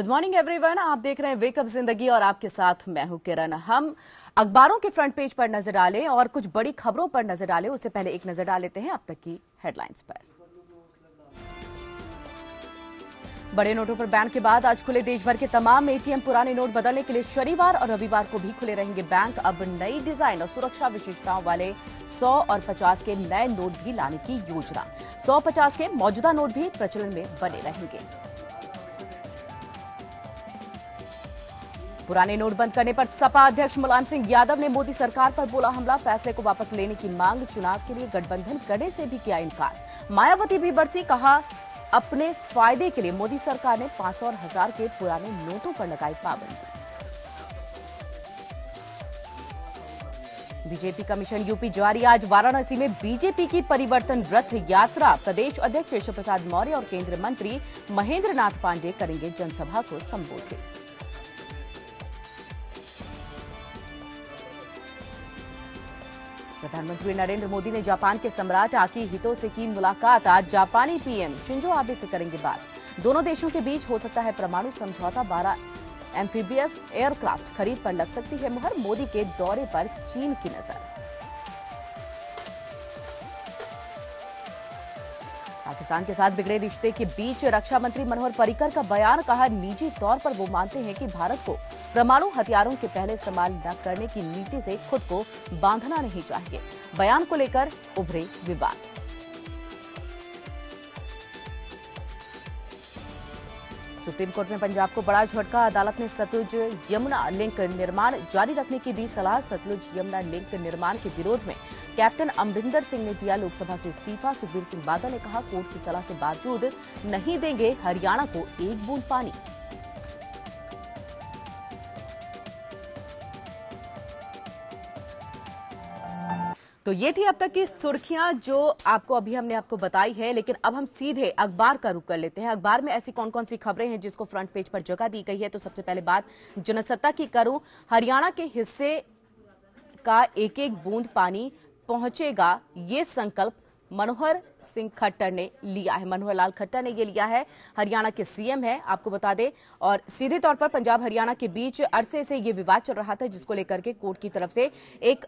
Good morning everyone आप देख रहे हैं वेकअप जिंदगी और आपके साथ मैं हूं किरण हम अखबारों के फ्रंट पेज पर नजर डालें और कुछ बड़ी खबरों पर नजर डालें उससे पहले एक नजर डाल लेते हैं अब तक की हेडलाइंस पर बड़े नोटों पर बैन के बाद आज खुले देशभर के तमाम एटीएम पुराने नोट बदलने के लिए शनिवार और रविवार को भी खुले रहेंगे बैंक अब नई डिजाइन और सुरक्षा विशेषताओं वाले 100 और 50 के नए नोट भी लाने की योजना 150 के मौजूदा नोट भी प्रचलन में बने रहेंगे पुराने नोट बंद करने पर सपा अध्यक्ष मुलायम सिंह यादव ने मोदी सरकार पर बोला हमला फैसले को वापस लेने की मांग चुनाव के लिए गठबंधन करने से भी किया इनकार मायावती भी बरसी कहा अपने फायदे के लिए मोदी सरकार ने पांच और हजार के पुराने नोटों पर लगाई पाबंदी बीजेपी का मिशन यूपी जारी आज वाराणसी में बीजेपी की परिवर्तन रथ यात्रा प्रदेश अध्यक्ष केशव प्रसाद मौर्य और केंद्रीय मंत्री महेंद्र नाथ पांडे करेंगे जनसभा को संबोधित प्रधानमंत्री नरेंद्र मोदी ने जापान के सम्राट आकी हितो से की मुलाकात आज जापानी पीएम शिंजो आबे से करेंगे बात दोनों देशों के बीच हो सकता है परमाणु समझौता बारह एम्फीबियस एयरक्राफ्ट खरीद पर लग सकती है मुहर मोदी के दौरे पर चीन की नजर पाकिस्तान के साथ बिगड़े रिश्ते के बीच रक्षा मंत्री मनोहर पर्रिकर का बयान कहा निजी तौर पर वो मानते हैं कि भारत को परमाणु हथियारों के पहले इस्तेमाल न करने की नीति से खुद को बांधना नहीं चाहिए बयान को लेकर उभरे विवाद सुप्रीम कोर्ट में पंजाब को बड़ा झटका अदालत ने सतलुज यमुना लिंक निर्माण जारी रखने की दी सलाह सतलुज यमुना लिंक निर्माण के विरोध में कैप्टन अमरिंदर सिंह ने दिया लोकसभा से इस्तीफा सुखबीर सिंह बादल ने कहा कोर्ट की सलाह के बावजूद नहीं देंगे हरियाणा को एक बूंद पानी तो ये थी अब तक की सुर्खियां जो आपको अभी हमने आपको बताई है लेकिन अब हम सीधे अखबार का रुख कर लेते हैं अखबार में ऐसी कौन कौन सी खबरें हैं जिसको फ्रंट पेज पर जगह दी गई है तो सबसे पहले बात जनसत्ता की करूं हरियाणा के हिस्से का एक एक बूंद पानी पहुंचेगा ये संकल्प मनोहर सिंह खट्टर ने लिया है मनोहर लाल खट्टर ने यह लिया है हरियाणा के सीएम है आपको बता दें और सीधे तौर पर पंजाब हरियाणा के बीच अरसे से यह विवाद चल रहा था जिसको लेकर के कोर्ट की तरफ से एक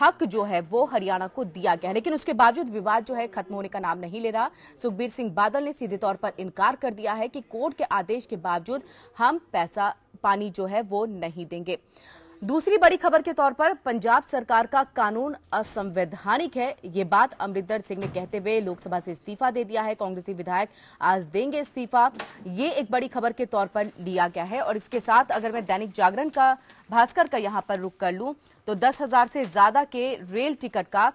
हक जो है वो हरियाणा को दिया गया लेकिन उसके बावजूद विवाद जो है खत्म होने का नाम नहीं ले रहा सुखबीर सिंह बादल ने सीधे तौर पर इनकार कर दिया है कि कोर्ट के आदेश के बावजूद हम पैसा पानी जो है वो नहीं देंगे दूसरी बड़ी खबर के तौर पर पंजाब सरकार का कानून असंवैधानिक है ये बात अमरिंदर सिंह ने कहते हुए लोकसभा से इस्तीफा दे दिया है कांग्रेसी विधायक आज देंगे इस्तीफा ये एक बड़ी खबर के तौर पर लिया गया है और इसके साथ अगर मैं दैनिक जागरण का भास्कर का यहाँ पर रुख कर लूँ तो दस हजार से ज्यादा के रेल टिकट का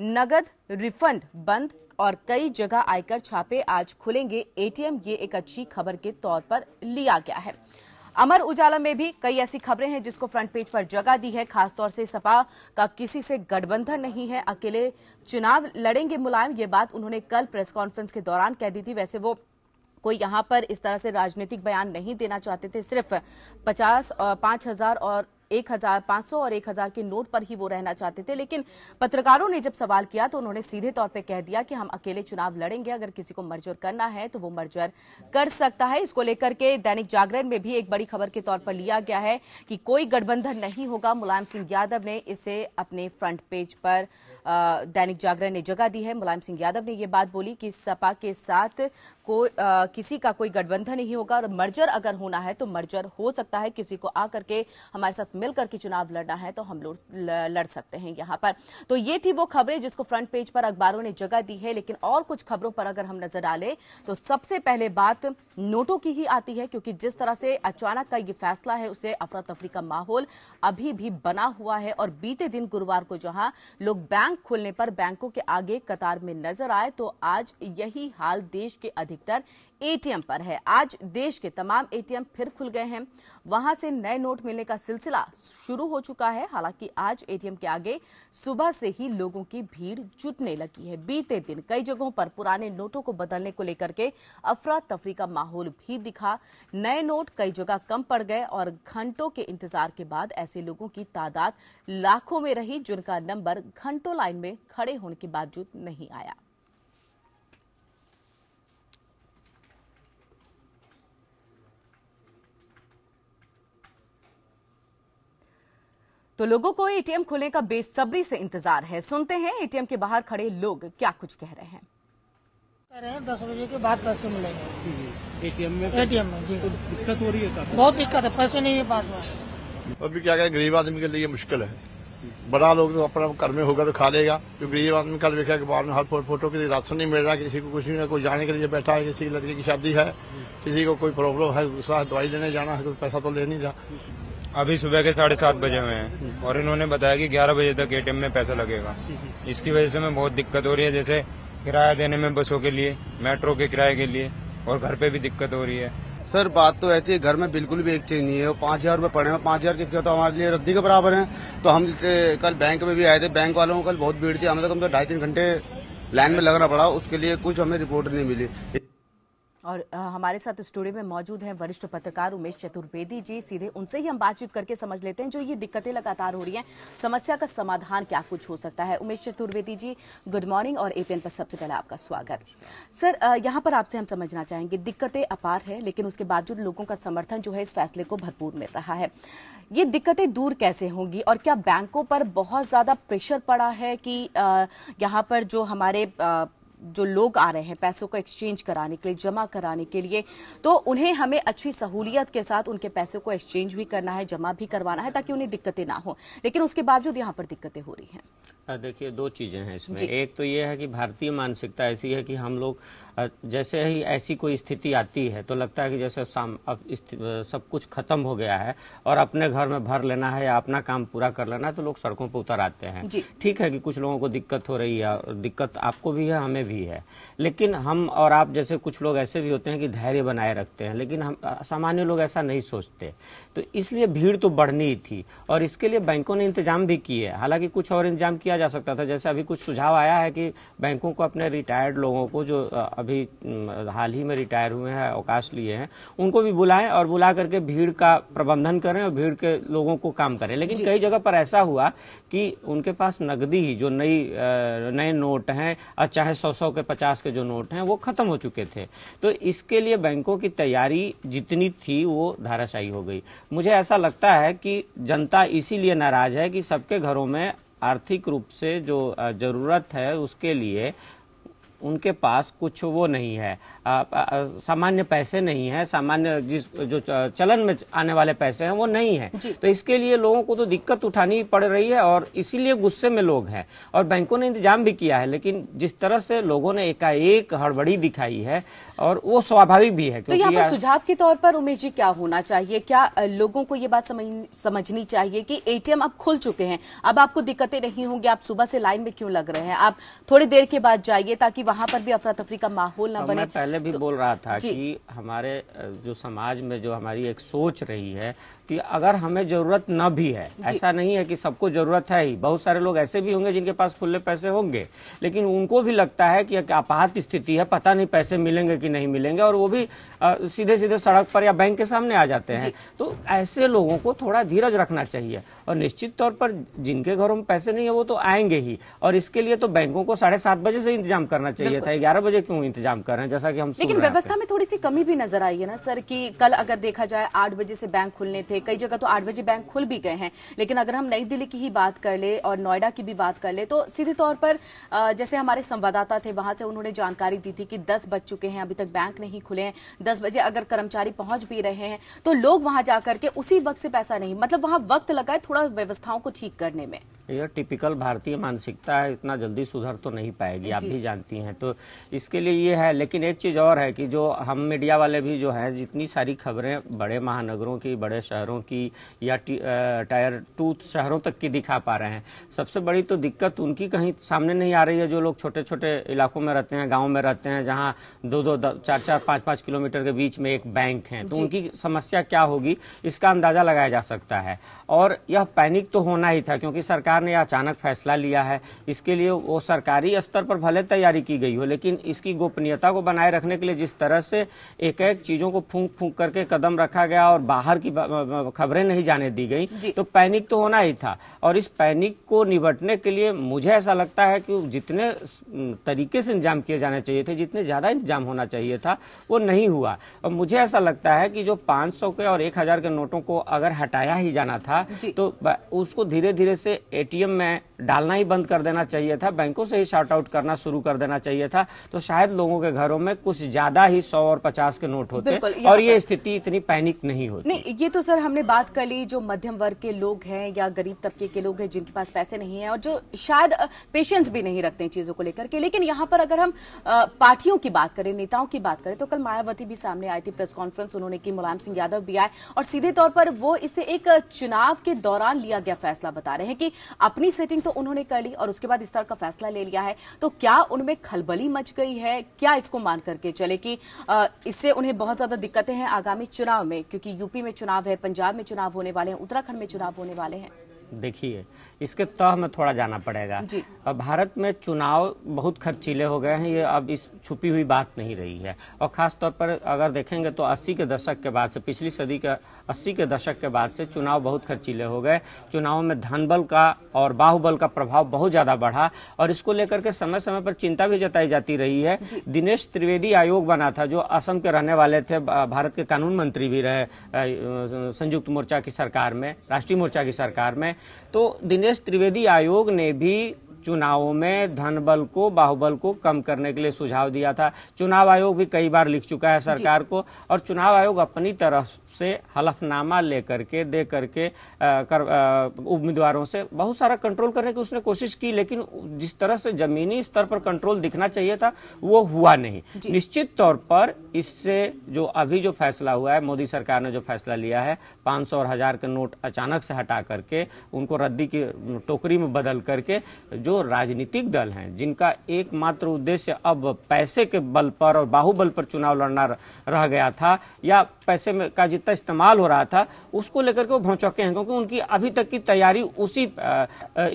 नगद रिफंड बंद और कई जगह आयकर छापे आज खुलेंगे एटीएम ये एक अच्छी खबर के तौर पर लिया गया है अमर उजाला में भी कई ऐसी खबरें हैं जिसको फ्रंट पेज पर जगह दी है खासतौर से सपा का किसी से गठबंधन नहीं है अकेले चुनाव लड़ेंगे मुलायम ये बात उन्होंने कल प्रेस कॉन्फ्रेंस के दौरान कह दी थी वैसे वो कोई यहां पर इस तरह से राजनीतिक बयान नहीं देना चाहते थे सिर्फ पचास पांच हजार और एक हजार पांच सौ और एक हजार के नोट पर ही वो रहना चाहते थे लेकिन पत्रकारों ने जब सवाल किया तो उन्होंने सीधे तौर पर कह दिया कि हम अकेले चुनाव लड़ेंगे अगर किसी को मर्जर करना है तो वो मर्जर कर सकता है इसको लेकर के दैनिक जागरण में भी एक बड़ी खबर के तौर पर लिया गया है कि कोई गठबंधन नहीं होगा मुलायम सिंह यादव ने इसे अपने फ्रंट पेज पर दैनिक जागरण ने जगह दी है मुलायम सिंह यादव ने यह बात बोली कि सपा के साथ को आ, किसी का कोई गठबंधन नहीं होगा और मर्जर अगर होना है तो मर्जर हो सकता है किसी को आकर के हमारे साथ मिलकर के चुनाव लड़ना है तो हम लोग लड़ सकते हैं यहां पर तो ये थी वो खबरें जिसको फ्रंट पेज पर अखबारों ने जगह दी है लेकिन और कुछ खबरों पर अगर हम नजर डालें तो सबसे पहले बात नोटों की ही आती है क्योंकि जिस तरह से अचानक का ये फैसला है उसे अफरा तफरी का माहौल अभी भी बना हुआ है और बीते दिन गुरुवार को जहां लोग बैंक खोलने पर बैंकों के आगे कतार में नजर आए तो आज यही हाल देश के अधिकतर एटीएम पर है आज देश के तमाम एटीएम फिर खुल गए हैं वहां से नए नोट मिलने का सिलसिला शुरू हो चुका है हालांकि आज एटीएम के आगे सुबह से ही लोगों की भीड़ जुटने लगी है बीते दिन कई जगहों पर पुराने नोटों को बदलने को लेकर के अफरा तफरी का माहौल भी दिखा नए नोट कई जगह कम पड़ गए और घंटों के इंतजार के बाद ऐसे लोगों की तादाद लाखों में रही जिनका नंबर घंटों लाइन में खड़े होने के बावजूद नहीं आया तो लोगों को एटीएम खुलने का बेसब्री से इंतजार है सुनते हैं एटीएम के बाहर खड़े लोग क्या कुछ कह रहे हैं कह रहे हैं दस बजे के बाद पैसे मिलेंगे एटीएम में एटीएम में तो दिक्कत हो रही है बहुत दिक्कत है पैसे नहीं है पास में अभी क्या कहें गरीब आदमी के लिए मुश्किल है बड़ा लोग तो अपना घर में होगा तो खा लेगा तो गरीब आदमी कल देखा कि बाद में हर फोटो के लिए राशन नहीं मिल रहा किसी को कुछ नहीं कोई जाने के लिए बैठा है किसी की लड़की की शादी है किसी को कोई प्रॉब्लम है उसका दवाई लेने जाना है कोई पैसा तो ले नहीं रहा अभी सुबह के साढ़े सात बजे हुए हैं और इन्होंने बताया कि ग्यारह बजे तक एटीएम में पैसा लगेगा इसकी वजह से मैं बहुत दिक्कत हो रही है जैसे किराया देने में बसों के लिए मेट्रो के किराए के लिए और घर पे भी दिक्कत हो रही है सर बात तो ऐसी है घर में बिल्कुल भी एक चीज नहीं है पाँच हजार रूपये पड़े हैं पाँच हजार किसके तो हमारे लिए रद्दी के बराबर है तो हम कल बैंक में भी आए थे बैंक वालों को कल बहुत भीड़ थी हमें तो कम से ढाई तीन घंटे लाइन में लगना पड़ा उसके लिए कुछ हमें रिपोर्ट नहीं मिली और हमारे साथ स्टूडियो में मौजूद हैं वरिष्ठ पत्रकार उमेश चतुर्वेदी जी सीधे उनसे ही हम बातचीत करके समझ लेते हैं जो ये दिक्कतें लगातार हो रही हैं समस्या का समाधान क्या कुछ हो सकता है उमेश चतुर्वेदी जी गुड मॉर्निंग और एपीएन पर सबसे पहले आपका स्वागत सर यहाँ पर आपसे हम समझना चाहेंगे दिक्कतें अपार है लेकिन उसके बावजूद लोगों का समर्थन जो है इस फैसले को भरपूर मिल रहा है ये दिक्कतें दूर कैसे होंगी और क्या बैंकों पर बहुत ज़्यादा प्रेशर पड़ा है कि यहाँ पर जो हमारे जो लोग आ रहे हैं पैसों को एक्सचेंज कराने के लिए जमा कराने के लिए तो उन्हें हमें अच्छी सहूलियत के साथ उनके पैसों को एक्सचेंज भी करना है जमा भी करवाना है ताकि उन्हें दिक्कतें ना हो लेकिन उसके बावजूद यहाँ पर दिक्कतें हो रही हैं देखिए दो चीज़ें हैं इसमें एक तो ये है कि भारतीय मानसिकता ऐसी है कि हम लोग जैसे ही ऐसी कोई स्थिति आती है तो लगता है कि जैसे साम अब सब कुछ खत्म हो गया है और अपने घर में भर लेना है या अपना काम पूरा कर लेना है तो लोग सड़कों पर उतर आते हैं ठीक है कि कुछ लोगों को दिक्कत हो रही है और दिक्कत आपको भी है हमें भी है लेकिन हम और आप जैसे कुछ लोग ऐसे भी होते हैं कि धैर्य बनाए रखते हैं लेकिन हम सामान्य लोग ऐसा नहीं सोचते तो इसलिए भीड़ तो बढ़नी ही थी और इसके लिए बैंकों ने इंतजाम भी किए हालांकि कुछ और इंतजाम किया जा सकता था जैसे अभी कुछ सुझाव आया है कि बैंकों को अपने रिटायर्ड लोगों को जो अभी हाल ही में रिटायर हुए हैं अवकाश लिए हैं उनको भी बुलाएं और बुला करके भीड़ का प्रबंधन करें और भीड़ के लोगों को काम करें लेकिन कई जगह पर ऐसा हुआ कि उनके पास नकदी ही जो नई नए नोट हैं और चाहे सौ सौ के पचास के जो नोट हैं वो खत्म हो चुके थे तो इसके लिए बैंकों की तैयारी जितनी थी वो धाराशाही हो गई मुझे ऐसा लगता है कि जनता इसीलिए नाराज है कि सबके घरों में आर्थिक रूप से जो ज़रूरत है उसके लिए उनके पास कुछ वो नहीं है सामान्य पैसे नहीं है सामान्य जिस जो चलन में आने वाले पैसे हैं वो नहीं है तो इसके लिए लोगों को तो दिक्कत उठानी पड़ रही है और इसीलिए गुस्से में लोग हैं और बैंकों ने इंतजाम भी किया है लेकिन जिस तरह से लोगों ने एकाएक हड़बड़ी दिखाई है और वो स्वाभाविक भी है तो यहाँ पर सुझाव के तौर पर उमेश जी क्या होना चाहिए क्या लोगों को ये बात समझनी चाहिए कि ए अब खुल चुके हैं अब आपको दिक्कतें नहीं होंगी आप सुबह से लाइन में क्यों लग रहे हैं आप थोड़ी देर के बाद जाइए ताकि वहाँ पर भी अफरा तफरी का माहौल ना बने पहले भी तो बोल रहा था कि हमारे जो समाज में जो हमारी एक सोच रही है कि अगर हमें जरूरत न भी है ऐसा नहीं है कि सबको जरूरत है ही बहुत सारे लोग ऐसे भी होंगे जिनके पास खुले पैसे होंगे लेकिन उनको भी लगता है कि आपात स्थिति है पता नहीं पैसे मिलेंगे कि नहीं मिलेंगे और वो भी सीधे सीधे सड़क पर या बैंक के सामने आ जाते हैं तो ऐसे लोगों को थोड़ा धीरज रखना चाहिए और निश्चित तौर पर जिनके घरों में पैसे नहीं है वो तो आएंगे ही और इसके लिए तो बैंकों को साढ़े सात बजे से इंतजाम करना चाहिए था ग्यारह बजे क्यों इंतजाम कर रहे हैं जैसा कि हम लेकिन व्यवस्था में थोड़ी सी कमी भी नजर आई है ना सर की कल अगर देखा जाए आठ बजे से बैंक खुलने थे कई जगह तो आठ बजे बैंक खुल भी गए हैं लेकिन अगर हम नई दिल्ली की ही बात कर ले और नोएडा की भी बात कर ले तो सीधे तौर पर जैसे हमारे संवाददाता थे वहां से उन्होंने जानकारी दी थी कि दस बज चुके हैं अभी तक बैंक नहीं खुले हैं दस बजे अगर कर्मचारी पहुंच भी रहे हैं तो लोग वहां जाकर के उसी वक्त से पैसा नहीं मतलब वहां वक्त लगा है थोड़ा व्यवस्थाओं को ठीक करने में यह टिपिकल भारतीय मानसिकता है इतना जल्दी सुधर तो नहीं पाएगी आप भी जानती हैं तो इसके लिए ये है लेकिन एक चीज़ और है कि जो हम मीडिया वाले भी जो हैं जितनी सारी खबरें बड़े महानगरों की बड़े शहरों की या टायर टू शहरों तक की दिखा पा रहे हैं सबसे बड़ी तो दिक्कत उनकी कहीं सामने नहीं आ रही है जो लोग छोटे छोटे इलाकों में रहते हैं गाँव में रहते हैं जहाँ दो दो चार चार पाँच पाँच किलोमीटर के बीच में एक बैंक हैं तो उनकी समस्या क्या होगी इसका अंदाज़ा लगाया जा सकता है और यह पैनिक तो होना ही था क्योंकि सरकार सरकार ने अचानक फैसला लिया है इसके लिए वो सरकारी स्तर पर भले तैयारी की गई हो लेकिन इसकी गोपनीयता को बनाए रखने के लिए जिस तरह से एक एक चीज़ों को फूंक फूंक करके कदम रखा गया और बाहर की खबरें नहीं जाने दी गई तो पैनिक तो होना ही था और इस पैनिक को निबटने के लिए मुझे ऐसा लगता है कि जितने तरीके से इंतजाम किए जाने चाहिए थे जितने ज़्यादा इंतजाम होना चाहिए था वो नहीं हुआ और मुझे ऐसा लगता है कि जो 500 के और 1000 के नोटों को अगर हटाया ही जाना था तो उसको धीरे धीरे से एटीएम में डालना ही बंद कर देना चाहिए था बैंकों से ही शॉर्ट आउट करना शुरू कर देना चाहिए था तो शायद लोगों के घरों में कुछ ज्यादा ही सौ और पचास के नोट होते और ये स्थिति इतनी पैनिक नहीं होती नहीं ये तो सर हमने बात कर ली जो मध्यम वर्ग के लोग हैं या गरीब तबके के लोग हैं जिनके पास पैसे नहीं है और जो शायद पेशेंस भी नहीं रखते चीजों को लेकर के लेकिन यहाँ पर अगर हम पार्टियों की बात करें नेताओं की बात करें तो कल मायावती भी सामने आई थी प्रेस कॉन्फ्रेंस उन्होंने की मुलायम सिंह यादव भी आए और सीधे तौर पर वो इसे एक चुनाव के दौरान लिया गया फैसला बता रहे हैं कि अपनी सेटिंग तो उन्होंने कर ली और उसके बाद इस तरह का फैसला ले लिया है तो क्या उनमें खलबली मच गई है क्या इसको मान करके चले कि इससे उन्हें बहुत ज्यादा दिक्कतें हैं आगामी चुनाव में क्योंकि यूपी में चुनाव है पंजाब में चुनाव होने वाले हैं उत्तराखंड में चुनाव होने वाले हैं देखिए इसके तह में थोड़ा जाना पड़ेगा अब भारत में चुनाव बहुत खर्चीले हो गए हैं ये अब इस छुपी हुई बात नहीं रही है और ख़ास तौर पर अगर देखेंगे तो 80 के दशक के बाद से पिछली सदी के 80 के दशक के बाद से चुनाव बहुत खर्चीले हो गए चुनाव में धन बल का और बाहुबल का प्रभाव बहुत ज़्यादा बढ़ा और इसको लेकर के समय समय पर चिंता भी जताई जाती रही है दिनेश त्रिवेदी आयोग बना था जो असम के रहने वाले थे भारत के कानून मंत्री भी रहे संयुक्त मोर्चा की सरकार में राष्ट्रीय मोर्चा की सरकार में तो दिनेश त्रिवेदी आयोग ने भी चुनावों में धन बल को बाहुबल को कम करने के लिए सुझाव दिया था चुनाव आयोग भी कई बार लिख चुका है सरकार को और चुनाव आयोग अपनी तरफ से हलफनामा लेकर के दे करके कर उम्मीदवारों से बहुत सारा कंट्रोल करने की उसने कोशिश की लेकिन जिस तरह से जमीनी स्तर पर कंट्रोल दिखना चाहिए था वो हुआ नहीं निश्चित तौर पर इससे जो अभी जो फैसला हुआ है मोदी सरकार ने जो फैसला लिया है पाँच सौ और हज़ार के नोट अचानक से हटा करके उनको रद्दी की टोकरी में बदल करके जो राजनीतिक दल हैं जिनका एकमात्र उद्देश्य अब पैसे के बल पर और बाहुबल पर चुनाव लड़ना रह गया था या पैसे में का जितना इस्तेमाल हो रहा था उसको लेकर के वो भौचौके हैं क्योंकि उनकी अभी तक की तैयारी उसी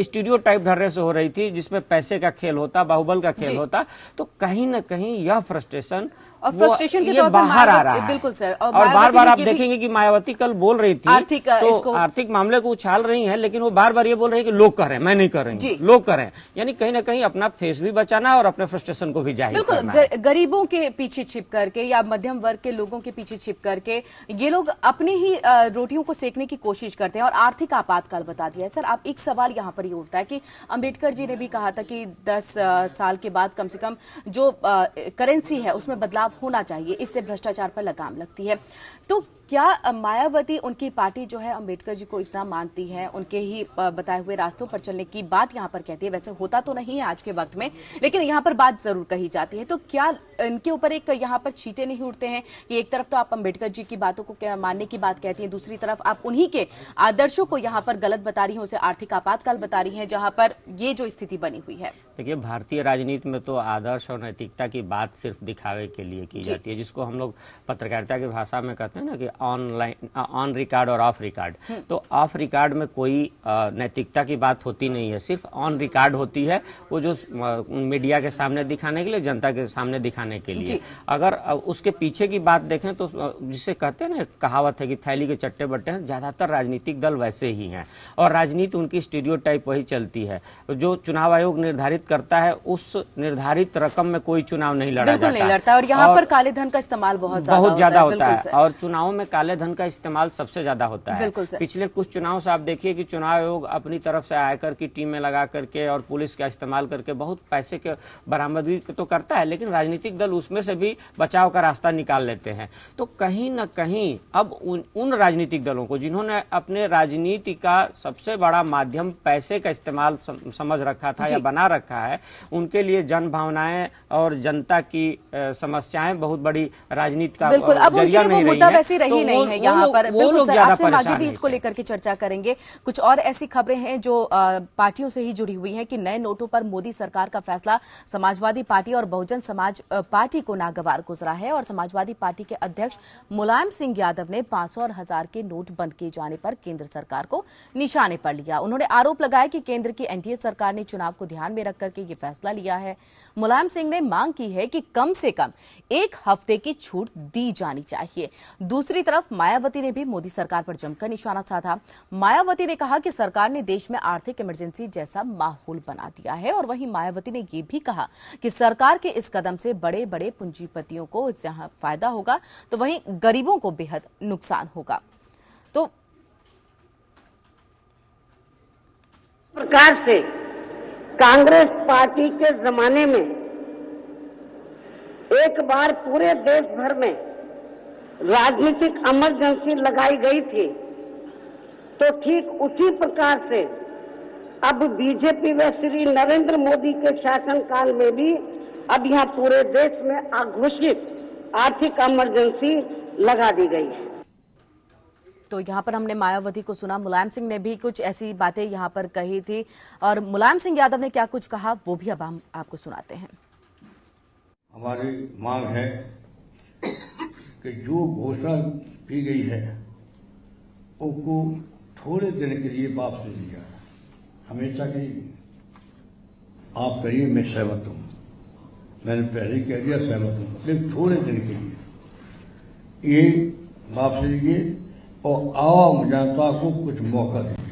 स्टूडियो टाइप ढर्रे से हो रही थी जिसमें पैसे का खेल होता बाहुबल का खेल होता तो कहीं ना कहीं यह फ्रस्ट्रेशन और फ्रस्ट्रेशन के बाहर आ रहा है बिल्कुल सर और, और बार बार आप देखेंगे कि मायावती कल बोल रही थी आर्थिक तो आर्थिक मामले को उछाल रही है लेकिन वो बार बार ये बोल रही है कि लोग कर रहे हैं मैं नहीं कर रही लोग कर रहे रहे हैं यानी कहीं ना कहीं अपना फेस भी बचाना और अपने फ्रस्ट्रेशन को भी जाहिर करना गर, गरीबों के पीछे छिप करके या मध्यम वर्ग के लोगों के पीछे छिप करके ये लोग अपनी ही रोटियों को सेकने की कोशिश करते हैं और आर्थिक आपातकाल बता दिया है सर आप एक सवाल यहाँ पर ये उठता है की अम्बेडकर जी ने भी कहा था की दस साल के बाद कम से कम जो करेंसी है उसमें बदलाव होना चाहिए इससे भ्रष्टाचार पर लगाम लगती है तो क्या मायावती उनकी पार्टी जो है अंबेडकर जी को इतना मानती है उनके ही बताए हुए रास्तों पर चलने की बात यहाँ पर कहती है वैसे होता तो नहीं है आज के वक्त में लेकिन यहाँ पर बात जरूर कही जाती है तो क्या इनके ऊपर एक यहाँ पर छीटे नहीं उड़ते हैं कि एक तरफ तो आप अम्बेडकर जी की बातों को मानने की बात कहती है दूसरी तरफ आप उन्हीं के आदर्शों को यहाँ पर गलत बता रही है उसे आर्थिक आपातकाल बता रही है जहाँ पर ये जो स्थिति बनी हुई है देखिये भारतीय राजनीति में तो आदर्श और नैतिकता की बात सिर्फ दिखावे के लिए की जाती है जिसको हम लोग पत्रकारिता की भाषा में कहते हैं ना कि ऑनलाइन ऑन रिकॉर्ड और ऑफ रिकॉर्ड हम्म। तो ऑफ रिकॉर्ड में कोई नैतिकता की बात होती नहीं है सिर्फ ऑन रिकॉर्ड होती है वो जो मीडिया के सामने दिखाने के लिए जनता के सामने दिखाने के लिए अगर उसके पीछे की बात देखें तो जिसे कहते हैं ना कहावत है कि थैली के चट्टे बट्टे हैं ज़्यादातर राजनीतिक दल वैसे ही हैं और राजनीति उनकी स्टीडियो टाइप वही चलती है जो चुनाव आयोग निर्धारित करता है उस निर्धारित रकम में कोई चुनाव नहीं लड़ा जाता नहीं लड़ता और यहाँ पर काले धन का इस्तेमाल बहुत बहुत ज़्यादा होता है और चुनाव में में काले धन का इस्तेमाल सबसे ज्यादा होता है पिछले कुछ चुनाव से आप देखिए कि चुनाव आयोग अपनी तरफ से आयकर की टीमें लगा करके और पुलिस का इस्तेमाल करके बहुत पैसे के बरामदगी तो करता है लेकिन राजनीतिक दल उसमें से भी बचाव का रास्ता निकाल लेते हैं तो कहीं ना कहीं अब उन, उन राजनीतिक दलों को जिन्होंने अपने राजनीति का सबसे बड़ा माध्यम पैसे का इस्तेमाल समझ रखा था या बना रखा है उनके लिए जन भावनाएं और जनता की समस्याएं बहुत बड़ी राजनीति का जरिया नहीं रही है तो नहीं है यहाँ पर बिल्कुल सर आपसे आगे भी इसको लेकर के चर्चा करेंगे कुछ और ऐसी खबरें हैं जो पार्टियों से ही जुड़ी हुई है कि नए नोटों पर मोदी सरकार का फैसला समाजवादी पार्टी और बहुजन समाज पार्टी को नागवार गुजरा है और समाजवादी पार्टी के अध्यक्ष मुलायम सिंह यादव ने पांच और हजार के नोट बंद किए जाने पर केंद्र सरकार को निशाने पर लिया उन्होंने आरोप लगाया कि केंद्र की एनडीए सरकार ने चुनाव को ध्यान में रखकर के ये फैसला लिया है मुलायम सिंह ने मांग की है कि कम से कम एक हफ्ते की छूट दी जानी चाहिए दूसरी दूसरी तरफ मायावती ने भी मोदी सरकार पर जमकर निशाना साधा मायावती ने कहा कि सरकार ने देश में आर्थिक इमरजेंसी जैसा माहौल बना दिया है और वहीं मायावती ने यह भी कहा कि सरकार के इस कदम से बड़े बड़े पूंजीपतियों को जहां फायदा होगा तो वहीं गरीबों को बेहद नुकसान होगा तो प्रकार से कांग्रेस पार्टी के जमाने में एक बार पूरे देश भर में राजनीतिक इमरजेंसी लगाई गई थी तो ठीक उसी प्रकार से अब बीजेपी व श्री नरेंद्र मोदी के शासनकाल में भी अब यहाँ पूरे देश में आघोषित आर्थिक इमरजेंसी लगा दी गई है तो यहाँ पर हमने मायावती को सुना मुलायम सिंह ने भी कुछ ऐसी बातें यहाँ पर कही थी और मुलायम सिंह यादव ने क्या कुछ कहा वो भी अब हम आपको सुनाते हैं हमारी मांग है कि जो घोषणा की गई है उसको थोड़े दिन के लिए वापस ली लिया हमेशा के आप करिए मैं सहमत हूं मैंने पहले कह दिया सहमत हूं लेकिन थोड़े दिन के लिए ये वापस लीजिए और आवाम जनता को कुछ मौका दीजिए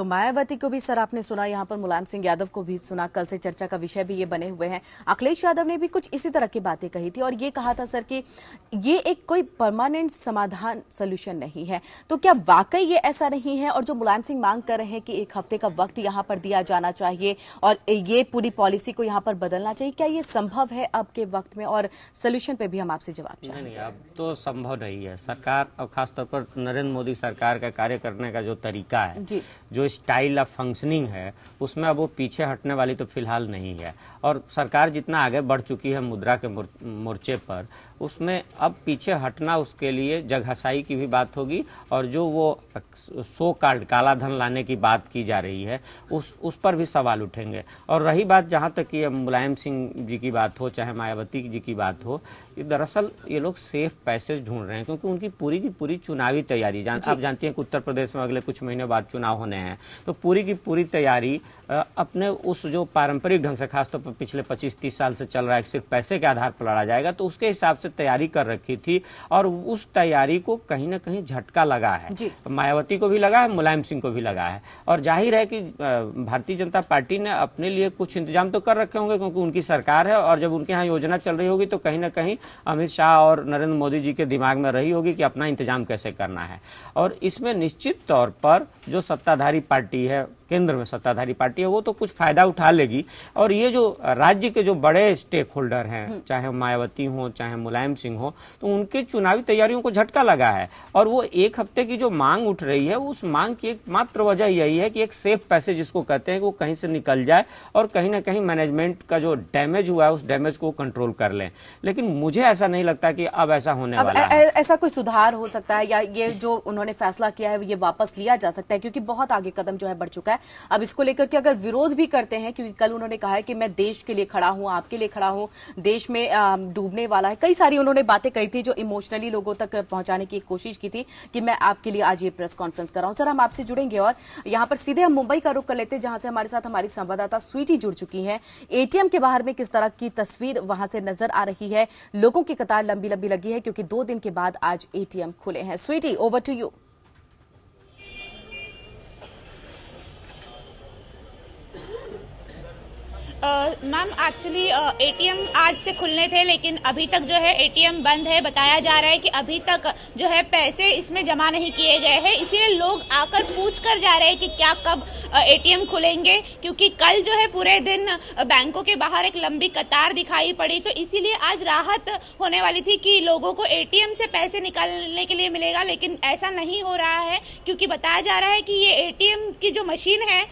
तो मायावती को भी सर आपने सुना यहाँ पर मुलायम सिंह यादव को भी सुना कल से चर्चा का विषय भी ये बने हुए हैं अखिलेश यादव ने भी कुछ इसी तरह की बातें कही थी और ये कहा था सर कि ये एक कोई परमानेंट समाधान सोल्यूशन नहीं है तो क्या वाकई ये ऐसा नहीं है और जो मुलायम सिंह मांग कर रहे हैं कि एक हफ्ते का वक्त यहाँ पर दिया जाना चाहिए और ये पूरी पॉलिसी को यहाँ पर बदलना चाहिए क्या ये संभव है अब के वक्त में और सोल्यूशन पे भी हम आपसे जवाब चाहेंगे अब तो संभव नहीं है सरकार और खासतौर पर नरेंद्र मोदी सरकार का कार्य करने का जो तरीका है जो स्टाइल ऑफ फंक्शनिंग है उसमें अब वो पीछे हटने वाली तो फिलहाल नहीं है और सरकार जितना आगे बढ़ चुकी है मुद्रा के मोर्चे पर उसमें अब पीछे हटना उसके लिए जगहसाई की भी बात होगी और जो वो सो कार्ड काला धन लाने की बात की जा रही है उस उस पर भी सवाल उठेंगे और रही बात जहाँ तक कि मुलायम सिंह जी की बात हो चाहे मायावती जी की बात हो ये दरअसल ये लोग सेफ पैसेज ढूंढ रहे हैं क्योंकि उनकी पूरी की पूरी चुनावी तैयारी जान आप जानती हैं कि उत्तर प्रदेश में अगले कुछ महीने बाद चुनाव होने हैं हैं तो पूरी की पूरी तैयारी अपने उस जो पारंपरिक ढंग से खासतौर तो पर पिछले 25-30 साल से चल रहा है सिर्फ पैसे के आधार पर लड़ा जाएगा तो उसके हिसाब से तैयारी कर रखी थी और उस तैयारी को कहीं ना कहीं झटका लगा है मायावती को भी लगा है मुलायम सिंह को भी लगा है और जाहिर है कि भारतीय जनता पार्टी ने अपने लिए कुछ इंतजाम तो कर रखे होंगे क्योंकि उनकी सरकार है और जब उनके यहाँ योजना चल रही होगी तो कहीं ना कहीं अमित शाह और नरेंद्र मोदी जी के दिमाग में रही होगी कि अपना इंतजाम कैसे करना है और इसमें निश्चित तौर पर जो सत्ताधारी पार्टी है केंद्र में सत्ताधारी पार्टी है वो तो कुछ फायदा उठा लेगी और ये जो राज्य के जो बड़े स्टेक होल्डर हैं हम्म। चाहे मायावती हो चाहे मुलायम सिंह हो तो उनके चुनावी तैयारियों को झटका लगा है और वो एक हफ्ते की जो मांग उठ रही है उस मांग की एक मात्र वजह यही है कि एक सेफ पैसे जिसको कहते हैं वो कहीं से निकल जाए और कहीं ना कहीं मैनेजमेंट का जो डैमेज हुआ है उस डैमेज को कंट्रोल कर लें लेकिन मुझे ऐसा नहीं लगता कि अब ऐसा होने अब वाला है ऐसा कोई सुधार हो सकता है या ये जो उन्होंने फैसला किया है ये वापस लिया जा सकता है क्योंकि बहुत आगे कदम जो है बढ़ चुका है अब इसको लेकर के अगर विरोध भी करते हैं क्योंकि कल उन्होंने कहा है कि मैं देश के लिए खड़ा हूं आपके लिए खड़ा हूं देश में डूबने वाला है कई सारी उन्होंने बातें कही थी जो इमोशनली लोगों तक पहुंचाने की कोशिश की थी कि मैं आपके लिए आज ये प्रेस कॉन्फ्रेंस कर रहा हूं सर हम आपसे जुड़ेंगे और यहां पर सीधे हम मुंबई का रुख कर लेते हैं जहां से हमारे साथ हमारी संवाददाता स्वीटी जुड़ चुकी है एटीएम के बाहर में किस तरह की तस्वीर वहां से नजर आ रही है लोगों की कतार लंबी लंबी लगी है क्योंकि दो दिन के बाद आज एटीएम खुले हैं sweety over to you ma'am actually ATM आज से खुलने थे लेकिन अभी तक जो है एटीएम बंद है बताया जा रहा है कि अभी तक जो है पैसे इसमें जमा नहीं किए गए हैं इसीलिए लोग आकर पूछ कर जा रहे हैं कि क्या कब एटीएम खुलेंगे क्योंकि कल जो है पूरे दिन बैंकों के बाहर एक लंबी कतार दिखाई पड़ी तो इसीलिए आज राहत होने वाली थी कि लोगों को ए से पैसे निकालने के लिए मिलेगा लेकिन ऐसा नहीं हो रहा है क्योंकि बताया जा रहा है कि ये ए की जो मशीन है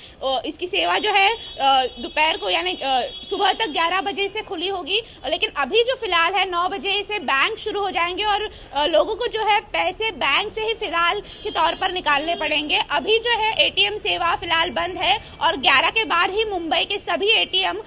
इसकी सेवा जो है दोपहर को यानी सुबह तक 11 बजे से खुली होगी लेकिन अभी जो फिलहाल है 9 बजे से बैंक शुरू हो जाएंगे और लोगों को जो है पैसे बैंक से ही फिलहाल के तौर पर निकालने पड़ेंगे अभी जो है एटीएम सेवा फिलहाल बंद है और 11 के बाद ही मुंबई के सभी एटीएम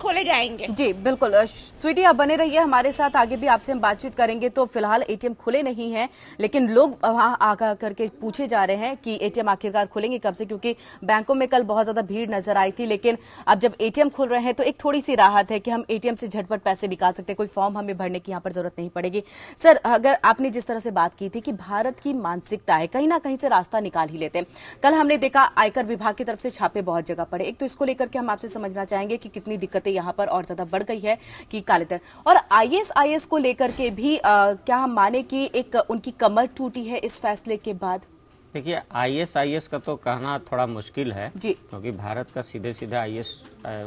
खोले जाएंगे जी बिल्कुल स्वीटी आप बने रहिए हमारे साथ आगे भी आपसे हम बातचीत करेंगे तो फिलहाल ए खुले नहीं है लेकिन लोग वहाँ आगा करके पूछे जा रहे हैं कि एटीएम आखिरकार खुलेंगे कब से क्योंकि बैंकों में कल बहुत ज्यादा भीड़ नजर आई थी लेकिन अब जब एटीएम खुल रहे हैं तो एक थोड़ी सी राहत है कि हम एटीएम से झटपट पैसे निकाल सकते हैं कोई फॉर्म हमें भरने की यहाँ पर जरूरत नहीं पड़ेगी सर अगर आपने जिस तरह से बात की थी कि भारत की मानसिकता है कहीं ना कहीं से रास्ता निकाल ही लेते हैं कल हमने देखा आयकर विभाग की तरफ से छापे बहुत जगह पड़े एक तो इसको लेकर के हम आपसे समझना चाहेंगे कि कितनी दिक्कतें यहाँ पर और ज्यादा बढ़ गई है कि काले कालेतर और आई को लेकर के भी क्या हम माने की एक उनकी कमर टूटी है इस फैसले के बाद देखिए आईएसआईएस का तो कहना थोड़ा मुश्किल है जी क्योंकि भारत का सीधे सीधे आईएस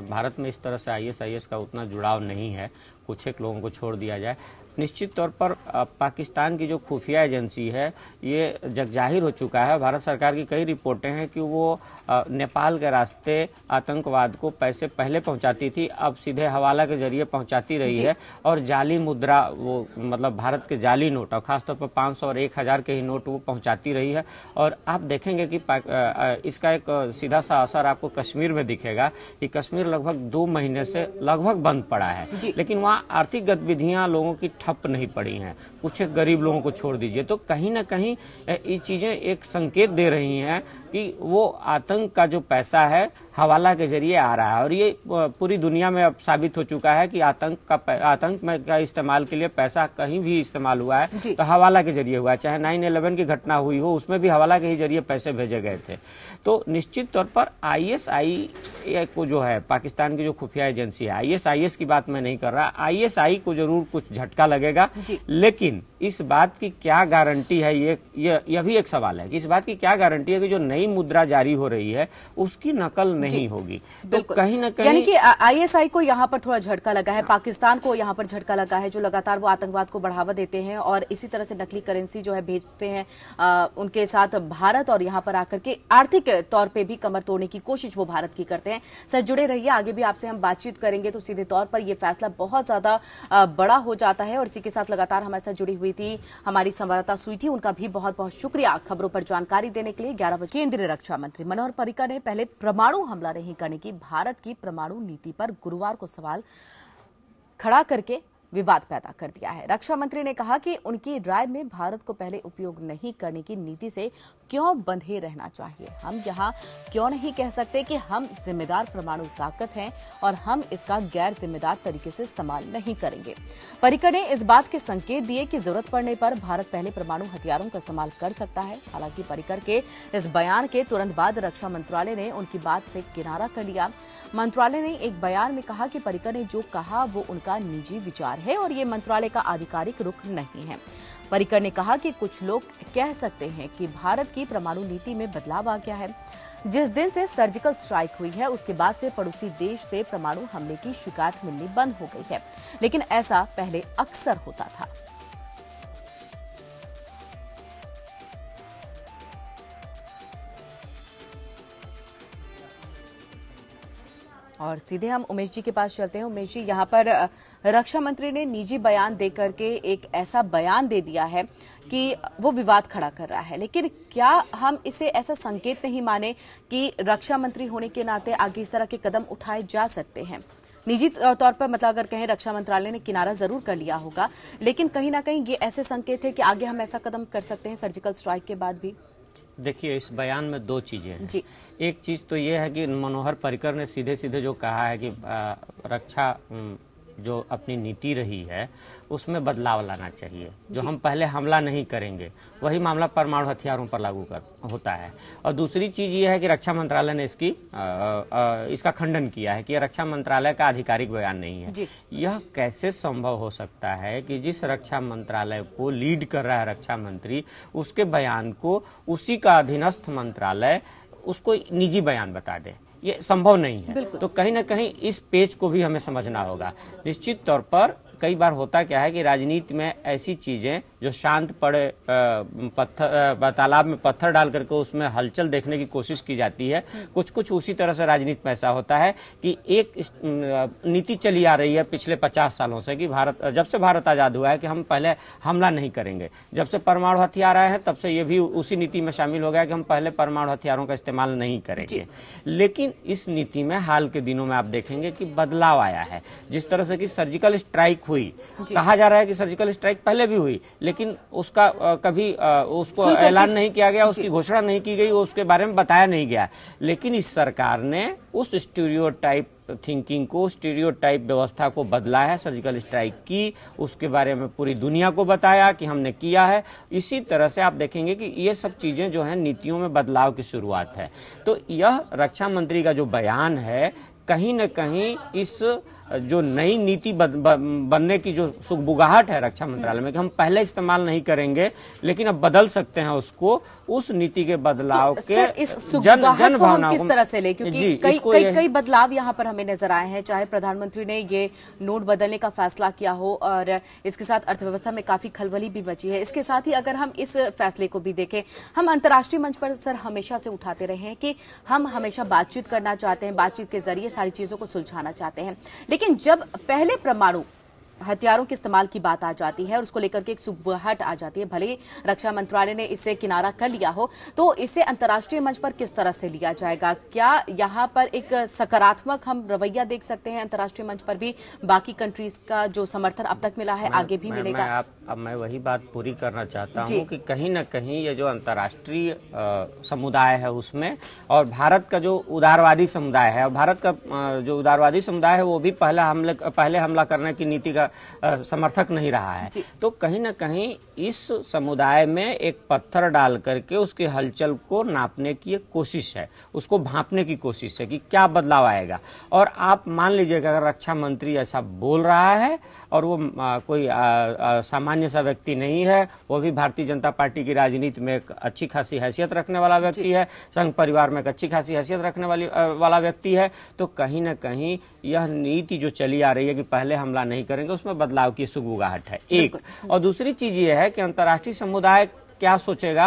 भारत में इस तरह से आईएसआईएस का उतना जुड़ाव नहीं है कुछ एक लोगों को छोड़ दिया जाए निश्चित तौर पर पाकिस्तान की जो खुफिया एजेंसी है ये जग जाहिर हो चुका है भारत सरकार की कई रिपोर्टें हैं कि वो नेपाल के रास्ते आतंकवाद को पैसे पहले पहुंचाती थी अब सीधे हवाला के जरिए पहुंचाती रही है और जाली मुद्रा वो मतलब भारत के जाली नोट और खासतौर पर पाँच और एक हज़ार के ही नोट वो पहुँचाती रही है और आप देखेंगे कि इसका एक सीधा सा असर आपको कश्मीर में दिखेगा कि कश्मीर लगभग दो महीने से लगभग बंद पड़ा है लेकिन वहाँ आर्थिक गतिविधियां लोगों की ठप नहीं पड़ी हैं कुछ गरीब लोगों को छोड़ दीजिए तो कहीं ना कहीं ये चीज़ें एक संकेत दे रही हैं कि वो आतंक का जो पैसा है हवाला के जरिए आ रहा है और ये पूरी दुनिया में अब साबित हो चुका है कि आतंक का आतंक में का इस्तेमाल के लिए पैसा कहीं भी इस्तेमाल हुआ है तो हवाला के जरिए हुआ है चाहे नाइन इलेवन की घटना हुई हो उसमें भी हवाला के ही जरिए पैसे भेजे गए थे तो निश्चित तौर पर आईएसआई को जो है पाकिस्तान की जो खुफिया एजेंसी है एस की बात मैं नहीं कर रहा आईएसआई को जरूर कुछ झटका लगेगा लेकिन इस बात की क्या गारंटी है ये यह भी एक सवाल है कि इस बात की क्या गारंटी है कि जो नई मुद्रा जारी हो रही है उसकी नकल नहीं होगी तो कहीं ना कहीं यानी कि आईएसआई को यहाँ पर थोड़ा झटका लगा है हाँ। पाकिस्तान को यहाँ पर झटका लगा है जो लगातार वो आतंकवाद को बढ़ावा देते हैं और इसी तरह से नकली करेंसी जो है भेजते हैं उनके साथ भारत और यहाँ पर आकर के आर्थिक तौर पर भी कमर तोड़ने की कोशिश वो भारत की करते हैं सर जुड़े रहिए आगे भी आपसे हम बातचीत करेंगे तो सीधे तौर पर यह फैसला बहुत ज़्यादा बड़ा हो जाता है और इसी के साथ लगातार हमारे साथ जुड़ी हुई थी हमारी संवाददाता स्वीटी उनका भी बहुत बहुत शुक्रिया खबरों पर जानकारी देने के लिए ग्यारह बजे केंद्रीय रक्षा मंत्री मनोहर पर्रिकर ने पहले परमाणु हमला नहीं करने की भारत की परमाणु नीति पर गुरुवार को सवाल खड़ा करके विवाद पैदा कर दिया है रक्षा मंत्री ने कहा कि उनकी राय में भारत को पहले उपयोग नहीं करने की नीति से क्यों बंधे रहना चाहिए हम यहाँ क्यों नहीं कह सकते कि हम जिम्मेदार परमाणु ताकत हैं और हम इसका गैर जिम्मेदार तरीके से इस्तेमाल नहीं करेंगे परिकर ने इस बात के संकेत दिए कि जरूरत पड़ने पर भारत पहले परमाणु हथियारों का इस्तेमाल कर सकता है हालांकि परिकर के इस बयान के तुरंत बाद रक्षा मंत्रालय ने उनकी बात से किनारा कर लिया मंत्रालय ने एक बयान में कहा कि परिकर ने जो कहा वो उनका निजी विचार विचार है और ये मंत्रालय का आधिकारिक रुख नहीं है परिकर ने कहा कि कुछ लोग कह सकते हैं कि भारत की परमाणु नीति में बदलाव आ गया है जिस दिन से सर्जिकल स्ट्राइक हुई है उसके बाद से पड़ोसी देश से परमाणु हमले की शिकायत मिलनी बंद हो गई है लेकिन ऐसा पहले अक्सर होता था और सीधे हम उमेश जी के पास चलते हैं उमेश जी यहाँ पर रक्षा मंत्री ने निजी बयान दे करके एक ऐसा बयान दे दिया है कि वो विवाद खड़ा कर रहा है लेकिन क्या हम इसे ऐसा संकेत नहीं माने कि रक्षा मंत्री होने के नाते आगे इस तरह के कदम उठाए जा सकते हैं निजी तौर पर मतलब अगर कहें रक्षा मंत्रालय ने किनारा जरूर कर लिया होगा लेकिन कहीं ना कहीं ये ऐसे संकेत है कि आगे हम ऐसा कदम कर सकते हैं सर्जिकल स्ट्राइक के बाद भी देखिए इस बयान में दो चीज़ें हैं जी एक चीज़ तो ये है कि मनोहर पर्रिकर ने सीधे सीधे जो कहा है कि रक्षा जो अपनी नीति रही है उसमें बदलाव लाना चाहिए जो हम पहले हमला नहीं करेंगे वही मामला परमाणु हथियारों पर लागू कर होता है और दूसरी चीज़ ये है कि रक्षा मंत्रालय ने इसकी आ, आ, इसका खंडन किया है कि यह रक्षा मंत्रालय का आधिकारिक बयान नहीं है यह कैसे संभव हो सकता है कि जिस रक्षा मंत्रालय को लीड कर रहा है रक्षा मंत्री उसके बयान को उसी का अधीनस्थ मंत्रालय उसको निजी बयान बता दे ये संभव नहीं है तो कहीं ना कहीं इस पेज को भी हमें समझना होगा निश्चित तौर पर कई बार होता क्या है कि राजनीति में ऐसी चीज़ें जो शांत पड़े पत्थर तालाब में पत्थर डाल करके उसमें हलचल देखने की कोशिश की जाती है कुछ कुछ उसी तरह से राजनीति में ऐसा होता है कि एक नीति चली आ रही है पिछले पचास सालों से कि भारत जब से भारत आज़ाद हुआ है कि हम पहले हमला नहीं करेंगे जब से परमाणु हथियार आए हैं तब से ये भी उसी नीति में शामिल हो गया कि हम पहले परमाणु हथियारों का इस्तेमाल नहीं करेंगे लेकिन इस नीति में हाल के दिनों में आप देखेंगे कि बदलाव आया है जिस तरह से कि सर्जिकल स्ट्राइक हुई कहा जा रहा है कि सर्जिकल स्ट्राइक पहले भी हुई लेकिन उसका कभी उसको तो ऐलान नहीं किया गया उसकी घोषणा नहीं की गई उसके बारे में बताया नहीं गया लेकिन इस सरकार ने उस स्टूडियो थिंकिंग को स्टीरियो टाइप व्यवस्था को बदला है सर्जिकल स्ट्राइक की उसके बारे में पूरी दुनिया को बताया कि हमने किया है इसी तरह से आप देखेंगे कि ये सब चीज़ें जो हैं नीतियों में बदलाव की शुरुआत है तो यह रक्षा मंत्री का जो बयान है कहीं ना कहीं इस जो नई नीति बनने की जो सुखबुगाहट है रक्षा मंत्रालय में कि हम पहले इस्तेमाल नहीं करेंगे लेकिन अब बदल सकते हैं उसको उस नीति के बदलाव तो के इस जन जन हम किस तरह से ले क्योंकि कई कई कई बदलाव यहाँ पर हमें नजर आए हैं चाहे प्रधानमंत्री ने ये नोट बदलने का फैसला किया हो और इसके साथ अर्थव्यवस्था में काफी खलबली भी बची है इसके साथ ही अगर हम इस फैसले को भी देखें हम अंतर्राष्ट्रीय मंच पर सर हमेशा से उठाते रहे हैं कि हम हमेशा बातचीत करना चाहते हैं बातचीत के जरिए सारी चीजों को सुलझाना चाहते हैं लेकिन जब पहले परमाणु हथियारों के इस्तेमाल की बात आ जाती है और उसको लेकर के एक सुबहट आ जाती है भले रक्षा मंत्रालय ने इसे किनारा कर लिया हो तो इसे अंतर्राष्ट्रीय मंच पर किस तरह से लिया जाएगा क्या यहाँ पर एक सकारात्मक हम रवैया देख सकते हैं अंतर्राष्ट्रीय मंच पर भी बाकी कंट्रीज का जो समर्थन अब तक मिला है आगे भी मैं, मिलेगा मैं आप, अब मैं वही बात पूरी करना चाहता हूँ की कहीं ना कहीं ये जो अंतर्राष्ट्रीय समुदाय है उसमें और भारत का जो उदारवादी समुदाय है और भारत का जो उदारवादी समुदाय है वो भी पहला हमले पहले हमला करने की नीति का समर्थक नहीं रहा है तो कहीं ना कहीं इस समुदाय में एक पत्थर डाल करके उसके हलचल को नापने की एक कोशिश है उसको भांपने की कोशिश है कि क्या बदलाव आएगा और आप मान लीजिएगा अगर रक्षा मंत्री ऐसा बोल रहा है और वो आ, कोई सामान्य सा व्यक्ति नहीं है वो भी भारतीय जनता पार्टी की राजनीति में एक अच्छी खासी हैसियत रखने वाला व्यक्ति है संघ परिवार में एक अच्छी खासी हैसियत रखने वाली वाला व्यक्ति है तो कहीं ना कहीं यह नीति जो चली आ रही है कि पहले हमला नहीं करेंगे उसमें बदलाव की सुगबुगाहट है एक हम्म। और दूसरी चीज ये है कि अंतर्राष्ट्रीय समुदाय क्या सोचेगा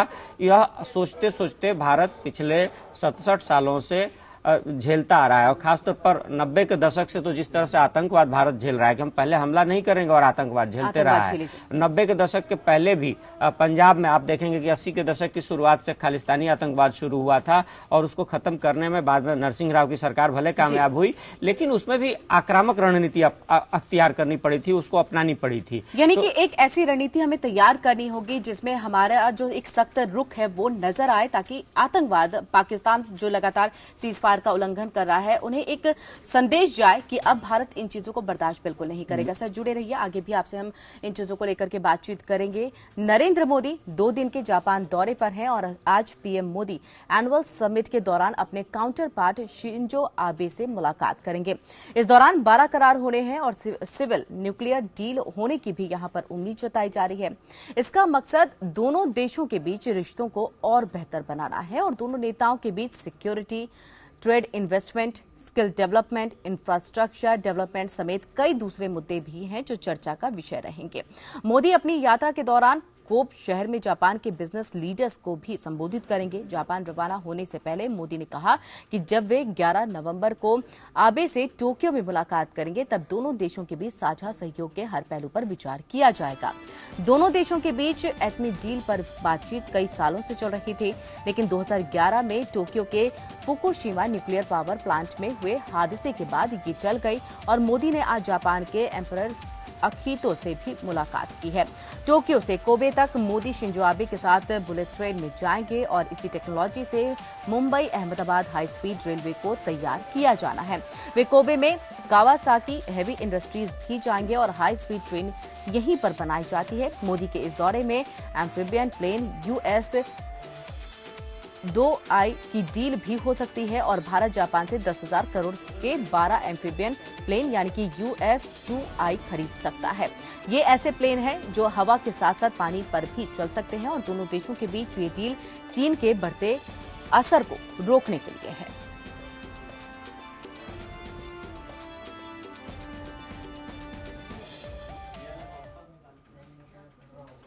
यह सोचते सोचते भारत पिछले सतसठ सालों से झेलता आ रहा है और खासतौर पर नब्बे के दशक से तो जिस तरह से आतंकवाद भारत झेल रहा है कि हम पहले हमला नहीं करेंगे और आतंकवाद झेलते रहा है नब्बे के दशक के पहले भी पंजाब में आप देखेंगे कि अस्सी के दशक की शुरुआत से खालिस्तानी आतंकवाद शुरू हुआ था और उसको खत्म करने में बाद में नरसिंह राव की सरकार भले कामयाब हुई लेकिन उसमें भी आक्रामक रणनीति अख्तियार करनी पड़ी थी उसको अपनानी पड़ी थी यानी तो कि एक ऐसी रणनीति हमें तैयार करनी होगी जिसमें हमारा जो एक सख्त रुख है वो नजर आए ताकि आतंकवाद पाकिस्तान जो लगातार सीजफायर व्यापार का उल्लंघन कर रहा है उन्हें एक संदेश जाए कि अब भारत इन चीजों को बर्दाश्त बिल्कुल नहीं करेगा सर जुड़े रहिए आगे भी आपसे हम इन चीजों को लेकर के बातचीत करेंगे नरेंद्र मोदी दो दिन के जापान दौरे पर हैं और आज पीएम मोदी एनुअल समिट के दौरान अपने काउंटर पार्ट शिंजो आबे से मुलाकात करेंगे इस दौरान बारह करार होने हैं और सिविल न्यूक्लियर डील होने की भी यहां पर उम्मीद जताई जा रही है इसका मकसद दोनों देशों के बीच रिश्तों को और बेहतर बनाना है और दोनों नेताओं के बीच security trade investment skill development infrastructure development समेत कई दूसरे मुद्दे भी हैं जो चर्चा का विषय रहेंगे मोदी अपनी यात्रा के दौरान पोप शहर में जापान के बिजनेस लीडर्स को भी संबोधित करेंगे जापान रवाना होने से पहले मोदी ने कहा कि जब वे 11 नवंबर को आबे से टोक्यो में मुलाकात करेंगे तब दोनों देशों के बीच साझा सहयोग के हर पहलू पर विचार किया जाएगा दोनों देशों के बीच एटमी डील पर बातचीत कई सालों से चल रही थी लेकिन दो में टोक्यो के फुकुशीमा न्यूक्लियर पावर प्लांट में हुए हादसे के बाद ये टल गई और मोदी ने आज जापान के एम्पर अखीतो से भी मुलाकात की है टोक्यो से कोबे तक मोदी आबे के साथ बुलेट ट्रेन में जाएंगे और इसी टेक्नोलॉजी से Mumbai Ahmedabad high speed railway को तैयार किया जाना है वे कोबे में कावासाकी हैवी इंडस्ट्रीज भी जाएंगे और हाई स्पीड ट्रेन यहीं पर बनाई जाती है मोदी के इस दौरे में एम्फिबियन प्लेन यूएस दो आई की डील भी हो सकती है और भारत जापान से दस हजार करोड़ के 12 एम्फीबियन प्लेन यानी कि यूएस टू आई खरीद सकता है ये ऐसे प्लेन हैं जो हवा के साथ साथ पानी पर भी चल सकते हैं और दोनों देशों के बीच ये डील चीन के बढ़ते असर को रोकने के लिए है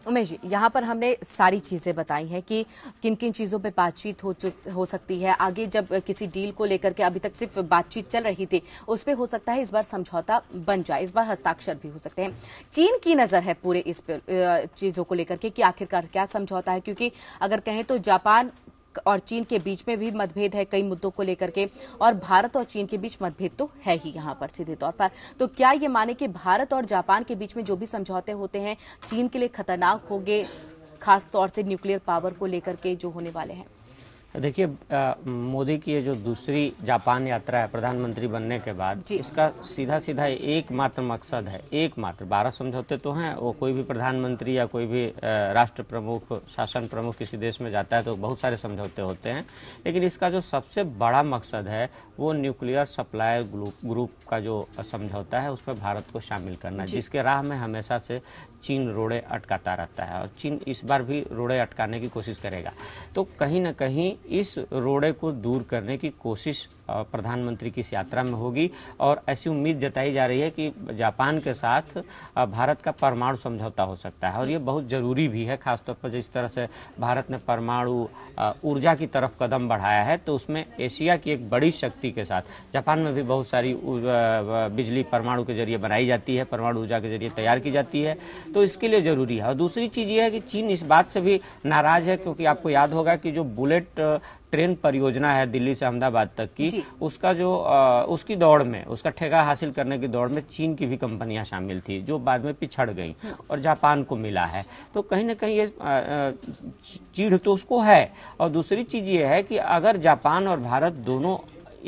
उमेश जी यहाँ पर हमने सारी चीज़ें बताई हैं कि किन किन चीज़ों पे बातचीत हो हो सकती है आगे जब किसी डील को लेकर के अभी तक सिर्फ बातचीत चल रही थी उस पर हो सकता है इस बार समझौता बन जाए इस बार हस्ताक्षर भी हो सकते हैं चीन की नज़र है पूरे इस चीज़ों को लेकर के कि आखिरकार क्या समझौता है क्योंकि अगर कहें तो जापान और चीन के बीच में भी मतभेद है कई मुद्दों को लेकर के और भारत और चीन के बीच मतभेद तो है ही यहाँ पर सीधे तौर पर तो क्या ये माने कि भारत और जापान के बीच में जो भी समझौते होते हैं चीन के लिए खतरनाक होंगे खासतौर से न्यूक्लियर पावर को लेकर के जो होने वाले हैं देखिए मोदी की ये जो दूसरी जापान यात्रा है प्रधानमंत्री बनने के बाद इसका सीधा सीधा एक मात्र मकसद है एक मात्र बारह समझौते तो हैं वो कोई भी प्रधानमंत्री या कोई भी राष्ट्र प्रमुख शासन प्रमुख किसी देश में जाता है तो बहुत सारे समझौते होते हैं लेकिन इसका जो सबसे बड़ा मकसद है वो न्यूक्लियर सप्लायर ग्रुप का जो समझौता है उसमें भारत को शामिल करना जिसके राह में हमेशा से चीन रोड़े अटकाता रहता है और चीन इस बार भी रोड़े अटकाने की कोशिश करेगा तो कहीं ना कहीं इस रोड़े को दूर करने की कोशिश प्रधानमंत्री की इस यात्रा में होगी और ऐसी उम्मीद जताई जा रही है कि जापान के साथ भारत का परमाणु समझौता हो सकता है और ये बहुत ज़रूरी भी है खासतौर पर जिस तरह से भारत ने परमाणु ऊर्जा की तरफ कदम बढ़ाया है तो उसमें एशिया की एक बड़ी शक्ति के साथ जापान में भी बहुत सारी बिजली परमाणु के जरिए बनाई जाती है परमाणु ऊर्जा के जरिए तैयार की जाती है तो इसके लिए ज़रूरी है और दूसरी चीज़ ये है कि चीन इस बात से भी नाराज़ है क्योंकि आपको याद होगा कि जो बुलेट ट्रेन परियोजना है दिल्ली से अहमदाबाद तक की उसका जो आ, उसकी दौड़ में उसका ठेका हासिल करने की दौड़ में चीन की भी कंपनियां शामिल थी जो बाद में पिछड़ गई हाँ। और जापान को मिला है तो कहीं ना कहीं ये चीढ़ तो उसको है और दूसरी चीज़ ये है कि अगर जापान और भारत दोनों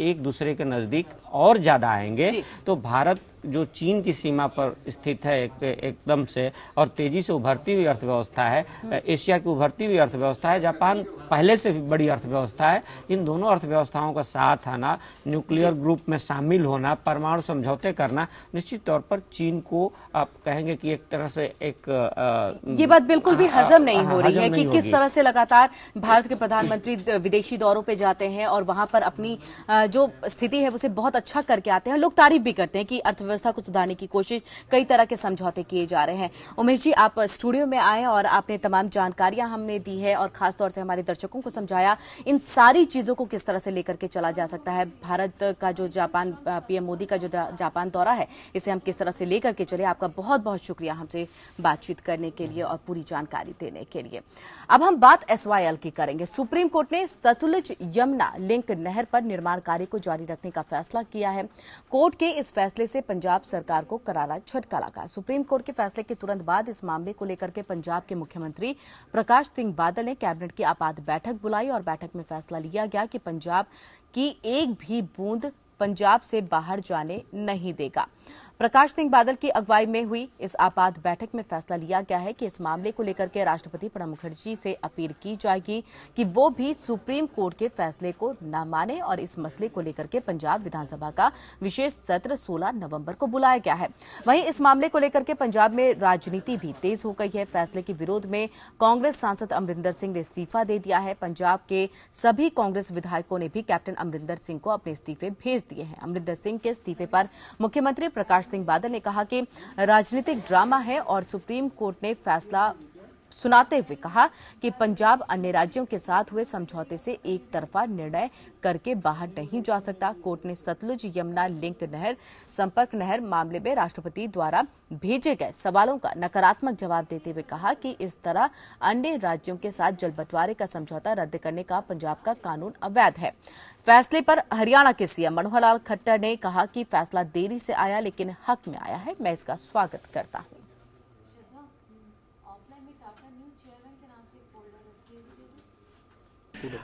एक दूसरे के नज़दीक और ज़्यादा आएंगे तो भारत जो चीन की सीमा पर स्थित है एक एकदम से और तेजी से उभरती हुई अर्थव्यवस्था है एशिया की उभरती हुई अर्थव्यवस्था है जापान पहले से भी बड़ी अर्थव्यवस्था है इन दोनों अर्थव्यवस्थाओं का साथ आना न्यूक्लियर ग्रुप में शामिल होना परमाणु समझौते करना निश्चित तौर पर चीन को आप कहेंगे कि एक तरह से एक आ, ये बात बिल्कुल भी हजम नहीं हो हाँ, रही है कि किस तरह से लगातार भारत के प्रधानमंत्री विदेशी दौरों पर जाते हैं और वहां पर अपनी जो स्थिति है उसे बहुत अच्छा करके आते हैं लोग तारीफ भी करते हैं कि अर्थव्यवस्था व्यवस्था को सुधारने की कोशिश कई तरह के समझौते किए जा रहे हैं उमेश जी आप स्टूडियो में आए और आपने तमाम जानकारियां हमने दी है और खासतौर से हमारे दर्शकों को समझाया इन सारी चीज़ों को किस तरह से लेकर के चला जा सकता है भारत का जो जापान पीएम मोदी का जो जापान दौरा है इसे हम किस तरह से लेकर के चले आपका बहुत बहुत शुक्रिया हमसे बातचीत करने के लिए और पूरी जानकारी देने के लिए अब हम बात एस की करेंगे सुप्रीम कोर्ट ने सतुलज यमुना लिंक नहर पर निर्माण कार्य को जारी रखने का फैसला किया है कोर्ट के इस फैसले से पंजाब सरकार को करारा झटका लगा सुप्रीम कोर्ट के फैसले के तुरंत बाद इस मामले को लेकर के पंजाब के मुख्यमंत्री प्रकाश सिंह बादल ने कैबिनेट की आपात बैठक बुलाई और बैठक में फैसला लिया गया कि पंजाब की एक भी बूंद पंजाब से बाहर जाने नहीं देगा प्रकाश सिंह बादल की अगुवाई में हुई इस आपात बैठक में फैसला लिया गया है कि इस मामले को लेकर के राष्ट्रपति प्रणब मुखर्जी से अपील की जाएगी कि वो भी सुप्रीम कोर्ट के फैसले को न माने और इस मसले को लेकर के पंजाब विधानसभा का विशेष सत्र 16 नवंबर को बुलाया गया है वहीं इस मामले को लेकर के पंजाब में राजनीति भी तेज हो गई है फैसले के विरोध में कांग्रेस सांसद अमरिंदर सिंह ने इस्तीफा दे दिया है पंजाब के सभी कांग्रेस विधायकों ने भी कैप्टन अमरिंदर सिंह को अपने इस्तीफे भेज दिए हैं अमरिंदर सिंह के इस्तीफे पर मुख्यमंत्री प्रकाश सिंह बादल ने कहा कि राजनीतिक ड्रामा है और सुप्रीम कोर्ट ने फैसला सुनाते हुए कहा कि पंजाब अन्य राज्यों के साथ हुए समझौते से एक तरफा निर्णय करके बाहर नहीं जा सकता कोर्ट ने सतलुज यमुना लिंक नहर संपर्क नहर मामले में राष्ट्रपति द्वारा भेजे गए सवालों का नकारात्मक जवाब देते हुए कहा कि इस तरह अन्य राज्यों के साथ जल बंटवारे का समझौता रद्द करने का पंजाब का कानून अवैध है फैसले पर हरियाणा के सीएम मनोहर लाल खट्टर ने कहा कि फैसला देरी से आया लेकिन हक में आया है मैं इसका स्वागत करता हूँ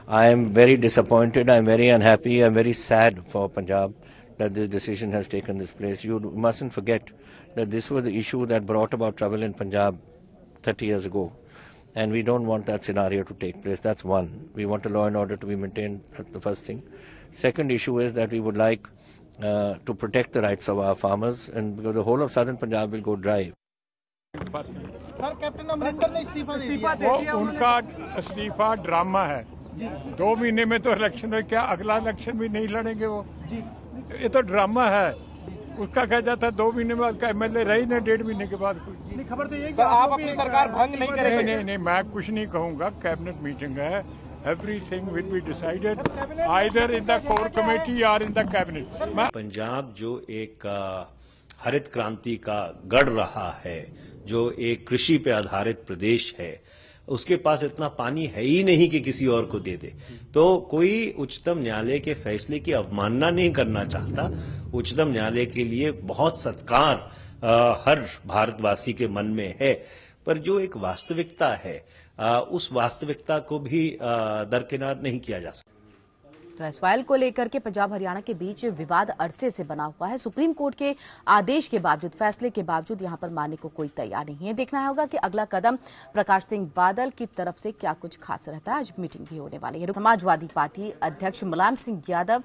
I am very disappointed. I am very unhappy. I am very sad for Punjab that this decision has taken this place. You mustn't forget that this was the issue that brought about trouble in Punjab 30 years ago. And we don't want that scenario to take place. That's one. We want a law and order to be maintained. That's the first thing. Second issue is that we would like uh, to protect the rights of our farmers, and because the whole of southern Punjab will go dry. Sir captain Amarinder ने इस्तीफा दे दिया वो उनका इस्तीफा drama. दो महीने में तो इलेक्शन है क्या अगला इलेक्शन भी नहीं लड़ेंगे वो ये तो ड्रामा है उसका कह जाता है दो महीने बाद का एमएलए रही ना डेढ़ महीने के बाद कुछ खबर तो यही सर आप अपनी सरकार भंग नहीं करेंगे नहीं नहीं नहीं मैं कुछ नहीं कहूंगा कैबिनेट मीटिंग है everything will be decided either in the core committee or in the cabinet Punjab जो एक हरित क्रांति का गढ़ रहा है जो एक कृषि पे आधारित प्रदेश है उसके पास इतना पानी है ही नहीं कि किसी और को दे दे तो कोई उच्चतम न्यायालय के फैसले की अवमानना नहीं करना चाहता उच्चतम न्यायालय के लिए बहुत सत्कार हर भारतवासी के मन में है पर जो एक वास्तविकता है आ, उस वास्तविकता को भी दरकिनार नहीं किया जा सकता तो एसवाइल को लेकर के पंजाब हरियाणा के बीच विवाद अरसे से बना हुआ है सुप्रीम कोर्ट के आदेश के बावजूद फैसले के बावजूद यहां पर मानने को कोई तैयार नहीं है देखना होगा कि अगला कदम प्रकाश सिंह बादल की तरफ से क्या कुछ खास रहता है आज मीटिंग भी होने वाली है समाजवादी पार्टी अध्यक्ष मुलायम सिंह यादव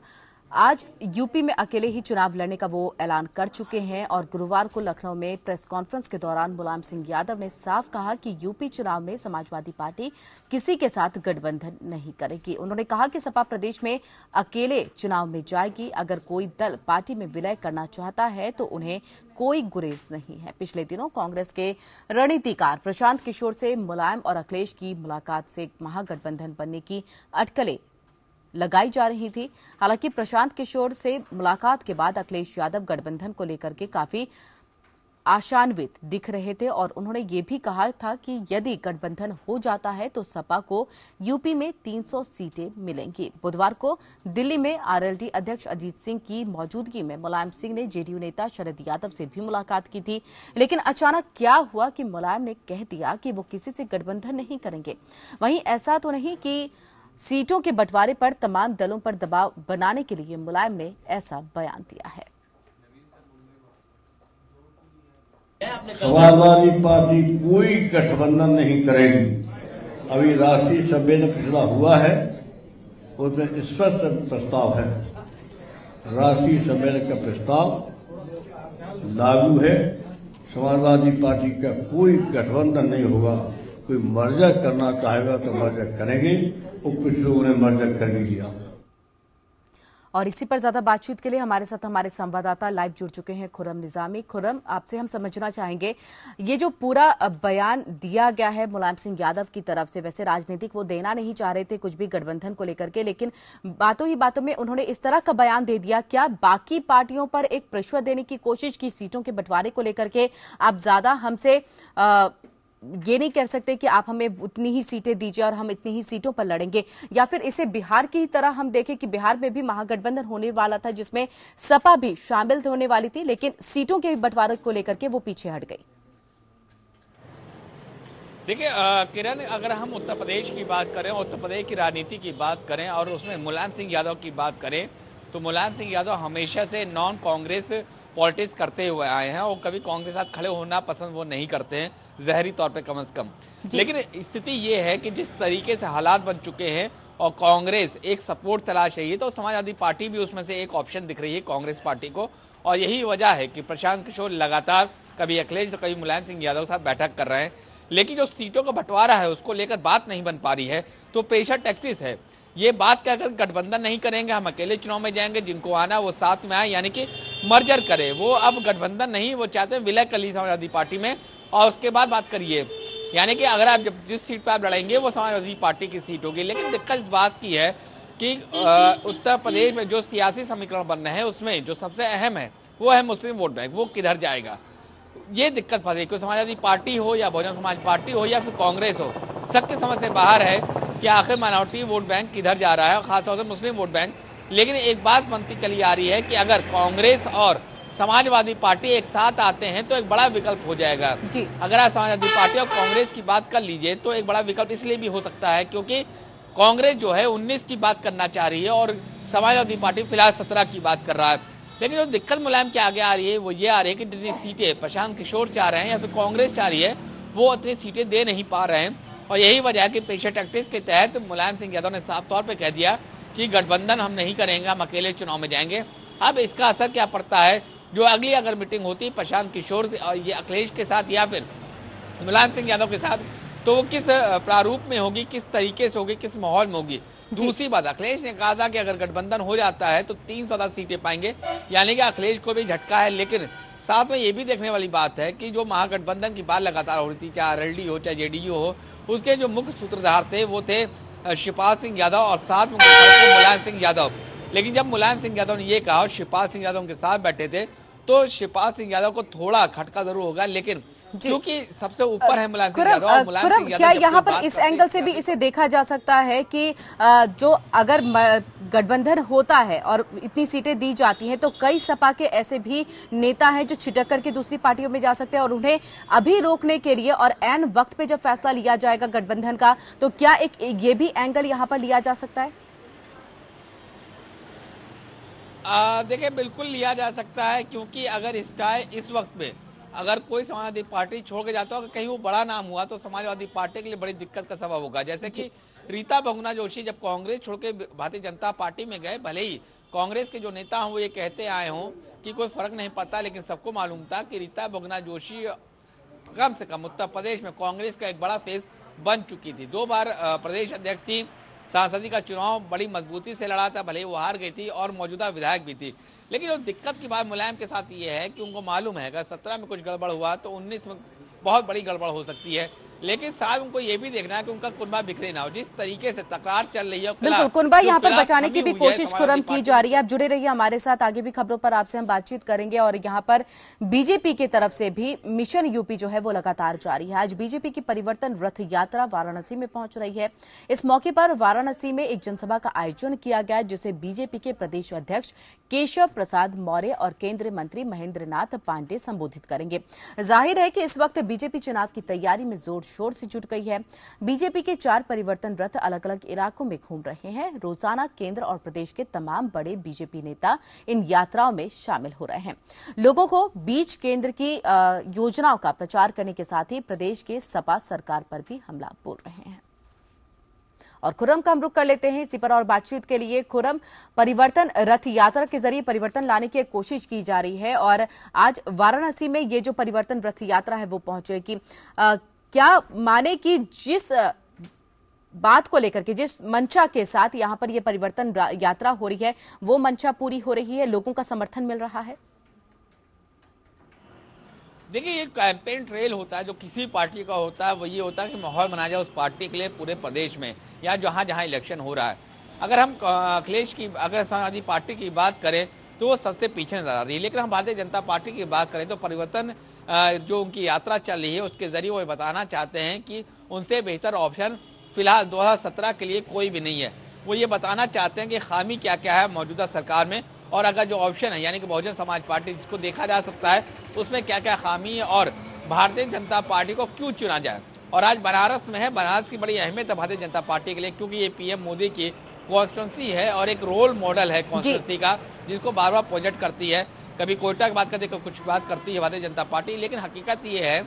आज यूपी में अकेले ही चुनाव लड़ने का वो ऐलान कर चुके हैं और गुरुवार को लखनऊ में प्रेस कॉन्फ्रेंस के दौरान मुलायम सिंह यादव ने साफ कहा कि यूपी चुनाव में समाजवादी पार्टी किसी के साथ गठबंधन नहीं करेगी उन्होंने कहा कि सपा प्रदेश में अकेले चुनाव में जाएगी अगर कोई दल पार्टी में विलय करना चाहता है तो उन्हें कोई गुरेज नहीं है पिछले दिनों कांग्रेस के रणनीतिकार प्रशांत किशोर से मुलायम और अखिलेश की मुलाकात से महागठबंधन बनने की अटकलें लगाई जा रही थी हालांकि प्रशांत किशोर से मुलाकात के बाद अखिलेश यादव गठबंधन को लेकर के काफी आशान्वित दिख रहे थे और उन्होंने ये भी कहा था कि यदि गठबंधन हो जाता है तो सपा को यूपी में 300 सीटें मिलेंगी बुधवार को दिल्ली में आरएलडी अध्यक्ष अजीत सिंह की मौजूदगी में मुलायम सिंह ने जेडीयू नेता शरद यादव से भी मुलाकात की थी लेकिन अचानक क्या हुआ कि मुलायम ने कह दिया कि वो किसी से गठबंधन नहीं करेंगे वहीं ऐसा तो नहीं की सीटों के बंटवारे पर तमाम दलों पर दबाव बनाने के लिए मुलायम ने ऐसा बयान दिया है समाजवादी पार्टी कोई गठबंधन नहीं करेगी अभी राष्ट्रीय सम्मेलन पिछला हुआ है उसमें स्पष्ट प्रस्ताव है राष्ट्रीय सम्मेलन का प्रस्ताव लागू है समाजवादी पार्टी का कोई गठबंधन नहीं होगा कोई मर्जा करना चाहेगा तो मर्जा करेंगे कुछ लोगों ने मर्डर कर भी लिया और इसी पर ज्यादा बातचीत के लिए हमारे साथ हमारे संवाददाता लाइव जुड़ चुके हैं खुरम निजामी खुरम आपसे हम समझना चाहेंगे ये जो पूरा बयान दिया गया है मुलायम सिंह यादव की तरफ से वैसे राजनीतिक वो देना नहीं चाह रहे थे कुछ भी गठबंधन को लेकर के लेकिन बातों ही बातों में उन्होंने इस तरह का बयान दे दिया क्या बाकी पार्टियों पर एक प्रश्न देने की कोशिश की सीटों के बंटवारे को लेकर के आप ज्यादा हमसे ये नहीं कह सकते कि आप हमें उतनी ही सीटें दीजिए और हम इतनी ही सीटों पर लड़ेंगे या फिर इसे बिहार की ही तरह हम देखें कि बिहार में भी महागठबंधन होने वाला था जिसमें सपा भी शामिल होने वाली थी लेकिन सीटों के बंटवारे को लेकर के वो पीछे हट गई देखिए किरण अगर हम उत्तर प्रदेश की बात करें उत्तर प्रदेश की राजनीति की बात करें और उसमें मुलायम सिंह यादव की बात करें तो मुलायम सिंह यादव हमेशा से नॉन कांग्रेस पॉलिटिक्स करते हुए आए हैं और कभी कांग्रेस के साथ खड़े होना पसंद वो नहीं करते हैं जहरी तौर पर कम अज कम लेकिन स्थिति ये है कि जिस तरीके से हालात बन चुके हैं और कांग्रेस एक सपोर्ट तलाश रही है तो समाजवादी पार्टी भी उसमें से एक ऑप्शन दिख रही है कांग्रेस पार्टी को और यही वजह है कि प्रशांत किशोर लगातार कभी अखिलेश तो कभी मुलायम सिंह यादव के साथ बैठक कर रहे हैं लेकिन जो सीटों का बंटवारा है उसको लेकर बात नहीं बन पा रही है तो प्रेशर टैक्टिस है ये बात क्या अगर गठबंधन नहीं करेंगे हम अकेले चुनाव में जाएंगे जिनको आना वो साथ में आए यानी कि मर्जर करे वो अब गठबंधन नहीं वो चाहते हैं विलय कर ली समाजवादी पार्टी में और उसके बाद बात करिए यानी कि अगर आप जब जिस सीट पर आप लड़ेंगे वो समाजवादी पार्टी की सीट होगी लेकिन दिक्कत इस बात की है कि उत्तर प्रदेश में जो सियासी समीकरण बन रहे हैं उसमें जो सबसे अहम है वो है मुस्लिम वोट बैंक वो किधर जाएगा ये दिक्कत फंस रही है समाजवादी पार्टी हो या बहुजन समाज पार्टी हो या फिर कांग्रेस हो सबके समझ से बाहर है कि आखिर माइनॉरिटी वोट बैंक किधर जा रहा है और खासतौर से मुस्लिम वोट बैंक लेकिन एक बात बनती चली आ रही है कि अगर कांग्रेस और समाजवादी पार्टी एक साथ आते हैं तो एक बड़ा विकल्प हो जाएगा जी। अगर आप समाजवादी पार्टी और कांग्रेस की बात कर लीजिए तो एक बड़ा विकल्प इसलिए भी हो सकता है क्योंकि कांग्रेस जो है 19 की बात करना चाह रही है और समाजवादी पार्टी फिलहाल 17 की बात कर रहा है लेकिन जो दिक्कत मुलायम के आगे आ रही है वो ये आ रही है कि जितनी सीटें प्रशांत किशोर चाह रहे हैं या फिर कांग्रेस चाह रही है वो इतनी सीटें दे नहीं पा रहे हैं और यही वजह है कि पेशेंट एक्टिस के तहत मुलायम सिंह यादव ने साफ तौर पर कह दिया कि गठबंधन हम नहीं करेंगे हम अकेले चुनाव में जाएंगे अब इसका असर क्या पड़ता है जो अगली अगर मीटिंग होती प्रशांत किशोर से ये अखिलेश के साथ या फिर मुलायम सिंह यादव के साथ तो वो किस प्रारूप में होगी किस तरीके से होगी किस माहौल में होगी दूसरी बात अखिलेश ने कहा था कि अगर गठबंधन हो जाता है तो तीन सौ सीटें पाएंगे यानी कि अखिलेश को भी झटका है लेकिन साथ में ये भी देखने वाली बात है कि जो महागठबंधन की बात लगातार हो रही थी चाहे आर हो चाहे जेडीयू हो उसके जो मुख्य सूत्रधार थे वो थे शिवपाल सिंह यादव और साथ में मुलायम सिंह यादव लेकिन जब मुलायम सिंह यादव ने यह कहा और शिवपाल सिंह यादव उनके साथ बैठे थे तो शिवपाल सिंह यादव को थोड़ा खटका जरूर होगा लेकिन क्योंकि सबसे ऊपर है मुलायम सिंह यादव क्या यहाँ पर इस एंगल से भी इसे देखा जा सकता है कि जो अगर गठबंधन होता है और इतनी सीटें दी जाती हैं तो कई सपा के ऐसे भी नेता हैं जो छिटक करके दूसरी पार्टियों में जा सकते हैं और उन्हें अभी रोकने के लिए और एन वक्त पे जब फैसला लिया जाएगा गठबंधन का तो क्या एक ये भी एंगल यहाँ पर लिया जा सकता है देखिए बिल्कुल लिया जा सकता है क्योंकि अगर स्टाय इस वक्त में अगर कोई समाजवादी पार्टी छोड़ के जाता है कहीं वो बड़ा नाम हुआ तो समाजवादी पार्टी के लिए बड़ी दिक्कत का सबब होगा जैसे कि रीता बहुना जोशी जब कांग्रेस छोड़ के भारतीय जनता पार्टी में गए भले ही कांग्रेस के जो नेता हों वो ये कहते आए हों कि कोई फर्क नहीं पड़ता लेकिन सबको मालूम था कि रीता बहुगुना जोशी कम से कम उत्तर प्रदेश में कांग्रेस का एक बड़ा फेस बन चुकी थी दो बार प्रदेश अध्यक्ष थी सांसदी का चुनाव बड़ी मजबूती से लड़ा था भले वो हार गई थी और मौजूदा विधायक भी थी लेकिन जो दिक्कत की बात मुलायम के साथ ये है कि उनको मालूम है अगर सत्रह में कुछ गड़बड़ हुआ तो उन्नीस में बहुत बड़ी गड़बड़ हो सकती है लेकिन साथ उनको ये भी देखना है कि उनका कुनबा बिखरे ना हो जिस तरीके से तकरार चल रही है बिल्कुल कुनबा यहाँ पर बचाने की भी कोशिश खुरम की जा रही है आप जुड़े रहिए हमारे साथ आगे भी खबरों पर आपसे हम बातचीत करेंगे और यहाँ पर बीजेपी की तरफ से भी मिशन यूपी जो है वो लगातार जारी है आज बीजेपी की परिवर्तन रथ यात्रा वाराणसी में पहुंच रही है इस मौके पर वाराणसी में एक जनसभा का आयोजन किया गया जिसे बीजेपी के प्रदेश अध्यक्ष केशव प्रसाद मौर्य और केंद्रीय मंत्री महेंद्र नाथ पांडे संबोधित करेंगे जाहिर है कि इस वक्त बीजेपी चुनाव की तैयारी में जोर शोर से जुट गई है बीजेपी के चार परिवर्तन रथ अलग अलग इलाकों में घूम रहे हैं रोजाना केंद्र और प्रदेश के तमाम बड़े बीजेपी नेता इन यात्राओं में शामिल हो रहे हैं लोगों को बीच केंद्र की योजनाओं का प्रचार करने के साथ ही प्रदेश के सपा सरकार पर भी हमला बोल रहे हैं और खुरम का हम रुख कर लेते हैं इसी पर और बातचीत के लिए खुरम परिवर्तन रथ यात्रा के जरिए परिवर्तन लाने की कोशिश की जा रही है और आज वाराणसी में ये जो परिवर्तन रथ यात्रा है वो पहुंचेगी क्या माने कि जिस बात को लेकर के जिस मंशा के साथ यहाँ पर यह परिवर्तन यात्रा हो रही है वो मंशा पूरी हो रही है लोगों का समर्थन मिल रहा है देखिए ये कैंपेन ट्रेल होता है जो किसी पार्टी का होता है वो ये होता है कि माहौल बनाया जाए उस पार्टी के लिए पूरे प्रदेश में या जहाँ जहाँ इलेक्शन हो रहा है अगर हम अखिलेश की अगर समाजवादी पार्टी की बात करें तो वो सबसे पीछे नजर आ रही है लेकिन हम भारतीय जनता पार्टी की बात करें तो परिवर्तन जो उनकी यात्रा चल रही है उसके जरिए वो बताना चाहते हैं कि उनसे बेहतर ऑप्शन फिलहाल 2017 के लिए कोई भी नहीं है वो ये बताना चाहते हैं कि खामी क्या क्या है मौजूदा सरकार में और अगर जो ऑप्शन है यानी कि बहुजन समाज पार्टी जिसको देखा जा सकता है उसमें क्या क्या खामी है और भारतीय जनता पार्टी को क्यों चुना जाए और आज बनारस में है बनारस की बड़ी अहमियत है भारतीय जनता पार्टी के लिए क्योंकि ये पीएम मोदी की कॉन्स्टिट्यूंसी है और एक रोल मॉडल है कॉन्स्टिट्यूंसी का जिसको बार बार प्रोजेक्ट करती है कभी कोयटा की बात करती है कुछ बात करती है भारतीय जनता पार्टी लेकिन हकीकत ये है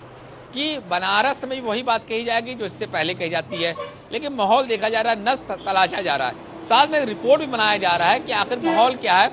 कि बनारस में भी वही बात कही जाएगी जो इससे पहले कही जाती है लेकिन माहौल देखा जा रहा है नस्त तलाशा जा रहा है साथ में रिपोर्ट भी बनाया जा रहा है कि आखिर माहौल क्या है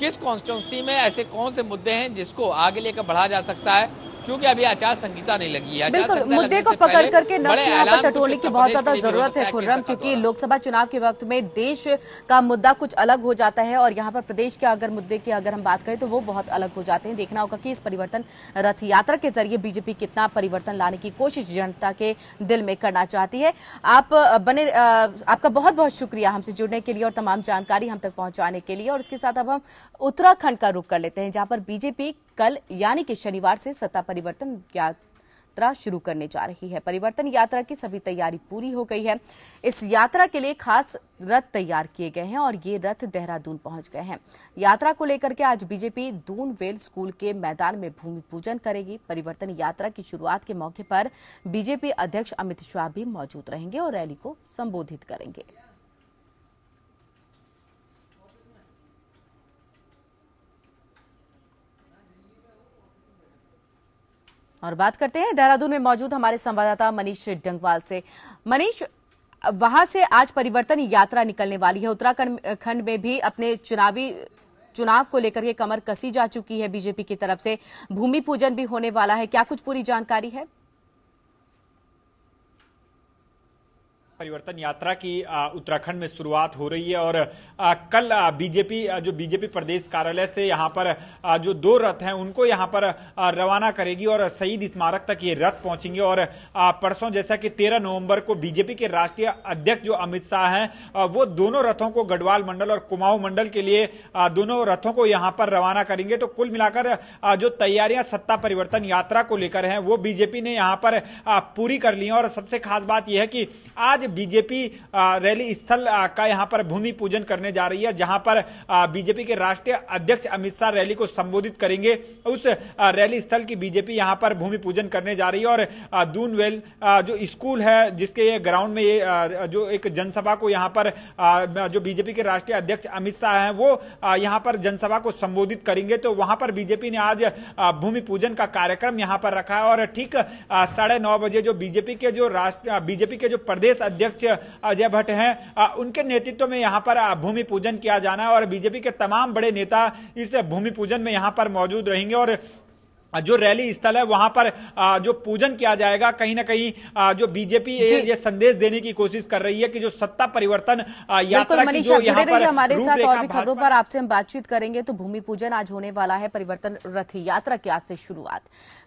किस कॉन्स्टिट्यूंसी में ऐसे कौन से मुद्दे हैं जिसको आगे लेकर बढ़ा जा सकता है क्योंकि अभी आचार संहिता नहीं लगी है बिल्कुल मुद्दे को पकड़ करके नक्श तो की बहुत ज्यादा जरूरत है खुर्रम क्योंकि लोकसभा चुनाव के वक्त में देश का मुद्दा कुछ अलग हो जाता है और यहाँ पर प्रदेश के अगर मुद्दे की अगर हम बात करें तो वो बहुत अलग हो जाते हैं देखना होगा कि इस परिवर्तन रथ यात्रा के जरिए बीजेपी कितना परिवर्तन लाने की कोशिश जनता के दिल में करना चाहती है आप बने आपका बहुत बहुत शुक्रिया हमसे जुड़ने के लिए और तमाम जानकारी हम तक पहुंचाने के लिए और इसके साथ अब हम उत्तराखंड का रुख कर लेते हैं जहां पर बीजेपी कल यानी कि शनिवार से सत्ता परिवर्तन यात्रा शुरू करने जा रही है परिवर्तन यात्रा की सभी तैयारी पूरी हो गई है इस यात्रा के लिए खास रथ तैयार किए गए हैं और ये रथ देहरादून पहुंच गए हैं यात्रा को लेकर के आज बीजेपी दून वेल स्कूल के मैदान में भूमि पूजन करेगी परिवर्तन यात्रा की शुरुआत के मौके पर बीजेपी अध्यक्ष अमित शाह भी मौजूद रहेंगे और रैली को संबोधित करेंगे और बात करते हैं देहरादून में मौजूद हमारे संवाददाता मनीष डंगवाल से मनीष वहां से आज परिवर्तन यात्रा निकलने वाली है उत्तराखंड खंड में भी अपने चुनावी चुनाव को लेकर के कमर कसी जा चुकी है बीजेपी की तरफ से भूमि पूजन भी होने वाला है क्या कुछ पूरी जानकारी है परिवर्तन यात्रा की उत्तराखंड में शुरुआत हो रही है और कल बीजेपी जो बीजेपी प्रदेश कार्यालय से यहाँ पर जो दो रथ हैं उनको यहाँ पर रवाना करेगी और शहीद स्मारक तक ये रथ पहुंचेंगे और परसों जैसा कि तेरह नवंबर को बीजेपी के राष्ट्रीय अध्यक्ष जो अमित शाह हैं वो दोनों रथों को गढ़वाल मंडल और कुमाऊं मंडल के लिए दोनों रथों को यहाँ पर रवाना करेंगे तो कुल मिलाकर जो तैयारियां सत्ता परिवर्तन यात्रा को लेकर है वो बीजेपी ने यहाँ पर पूरी कर ली और सबसे खास बात यह है कि आज बीजेपी रैली स्थल का यहां पर भूमि पूजन करने जा रही है जहां पर बीजेपी के राष्ट्रीय अध्यक्ष अमित शाह रैली को संबोधित करेंगे उस रैली स्थल की बीजेपी यहां पर भूमि पूजन करने जा रही है और दूनवेल जो स्कूल है जिसके ग्राउंड में ये जो एक जनसभा को यहां पर जो बीजेपी के राष्ट्रीय अध्यक्ष अमित शाह है वो यहां पर जनसभा को संबोधित करेंगे तो वहां पर बीजेपी ने आज भूमि पूजन का कार्यक्रम यहां पर रखा है और ठीक साढ़े नौ बजे जो बीजेपी के जो राष्ट्र बीजेपी के जो प्रदेश अध्यक्ष अध्यक्ष अजय भट्ट हैं उनके नेतृत्व में यहाँ पर भूमि पूजन किया जाना है और बीजेपी के तमाम बड़े नेता इस भूमि पूजन में यहाँ पर मौजूद रहेंगे और जो रैली स्थल है वहां पर जो पूजन किया जाएगा कहीं ना कहीं जो बीजेपी ये संदेश देने की कोशिश कर रही है कि जो सत्ता परिवर्तन यात्रा की जो यहां पर हमारे साथ और भी खबरों पर आपसे हम बातचीत करेंगे तो भूमि पूजन आज होने वाला है परिवर्तन रथ यात्रा की आज से शुरुआत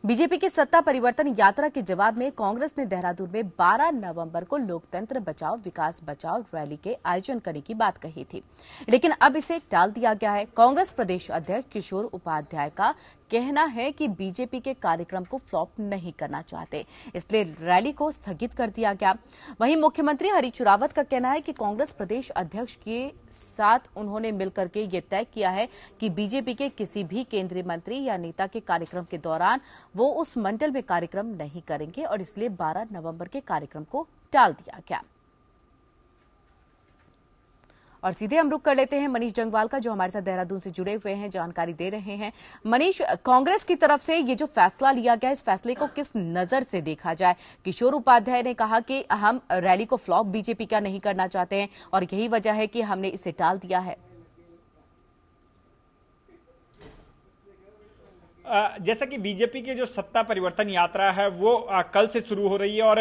बीजेपी की सत्ता परिवर्तन यात्रा के जवाब में कांग्रेस ने देहरादून में बारह नवम्बर को लोकतंत्र बचाओ विकास बचाओ रैली के आयोजन करने की बात कही थी लेकिन अब इसे टाल दिया गया है कांग्रेस प्रदेश अध्यक्ष किशोर उपाध्याय का कहना है कि बीजेपी के कार्यक्रम को फ्लॉप नहीं करना चाहते इसलिए रैली को स्थगित कर दिया गया वहीं मुख्यमंत्री हरीश रावत का कहना है कि कांग्रेस प्रदेश अध्यक्ष के साथ उन्होंने मिलकर के ये तय किया है कि बीजेपी के किसी भी केंद्रीय मंत्री या नेता के कार्यक्रम के दौरान वो उस मंडल में कार्यक्रम नहीं करेंगे और इसलिए बारह नवम्बर के कार्यक्रम को टाल दिया गया और सीधे हम रुक कर लेते हैं मनीष जंगवाल का जो हमारे साथ देहरादून से जुड़े हुए हैं जानकारी दे रहे हैं मनीष कांग्रेस की तरफ से ये जो फैसला लिया गया इस फैसले को किस नजर से देखा जाए किशोर उपाध्याय ने कहा कि हम रैली को फ्लॉप बीजेपी का नहीं करना चाहते हैं और यही वजह है कि हमने इसे टाल दिया है जैसा कि बीजेपी की जो सत्ता परिवर्तन यात्रा है वो कल से शुरू हो रही है और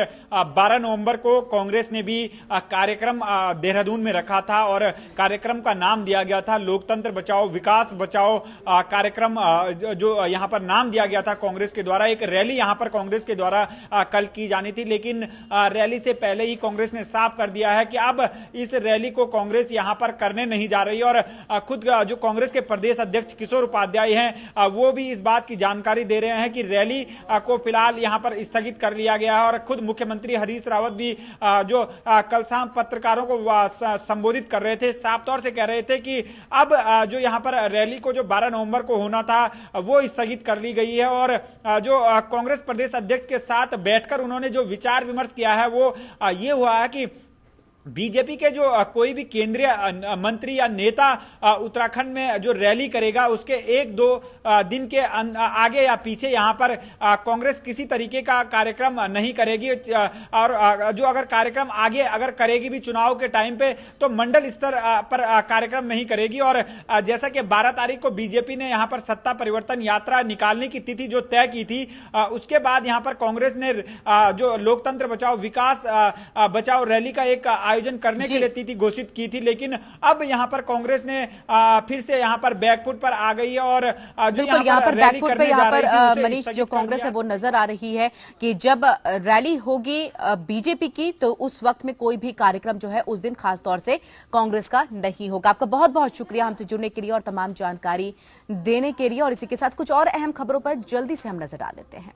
12 नवंबर को कांग्रेस ने भी कार्यक्रम देहरादून में रखा था और कार्यक्रम का नाम दिया गया था लोकतंत्र बचाओ विकास बचाओ कार्यक्रम जो यहां पर नाम दिया गया था कांग्रेस के द्वारा एक रैली यहां पर कांग्रेस के द्वारा कल की जानी थी लेकिन रैली से पहले ही कांग्रेस ने साफ कर दिया है कि अब इस रैली को कांग्रेस यहां पर करने नहीं जा रही और खुद जो कांग्रेस के प्रदेश अध्यक्ष किशोर उपाध्याय हैं वो भी इस बात बात की जानकारी दे रहे हैं कि रैली को फिलहाल यहां पर स्थगित कर लिया गया है और खुद मुख्यमंत्री हरीश रावत भी जो कल शाम पत्रकारों को संबोधित कर रहे थे साफ तौर से कह रहे थे कि अब जो यहां पर रैली को जो 12 नवंबर को होना था वो स्थगित कर ली गई है और जो कांग्रेस प्रदेश अध्यक्ष के साथ बैठकर उन्होंने जो विचार विमर्श किया है वो ये हुआ है कि बीजेपी के जो कोई भी केंद्रीय मंत्री या नेता उत्तराखंड में जो रैली करेगा उसके एक दो दिन के अं, आगे या पीछे यहाँ पर कांग्रेस किसी तरीके का कार्यक्रम नहीं करेगी और जो अगर कार्यक्रम आगे अगर करेगी भी चुनाव के टाइम पे तो मंडल स्तर पर कार्यक्रम नहीं करेगी और जैसा कि 12 तारीख को बीजेपी ने यहाँ पर सत्ता परिवर्तन यात्रा निकालने की तिथि जो तय की थी उसके बाद यहाँ पर कांग्रेस ने जो लोकतंत्र बचाओ विकास बचाओ रैली का एक आयोजन करने के लिए तिथि घोषित की थी लेकिन अब यहाँ पर कांग्रेस ने फिर से यहाँ पर बैकफुट पर आ गई है और जो यहाँ पर, पर बैकफुट पे यहाँ पर मनीष जो कांग्रेस है वो नजर आ रही है कि जब रैली होगी बीजेपी की तो उस वक्त में कोई भी कार्यक्रम जो है उस दिन खास तौर से कांग्रेस का नहीं होगा आपका बहुत बहुत शुक्रिया हमसे जुड़ने के लिए और तमाम जानकारी देने के लिए और इसी के साथ कुछ और अहम खबरों पर जल्दी से हम नजर आ लेते हैं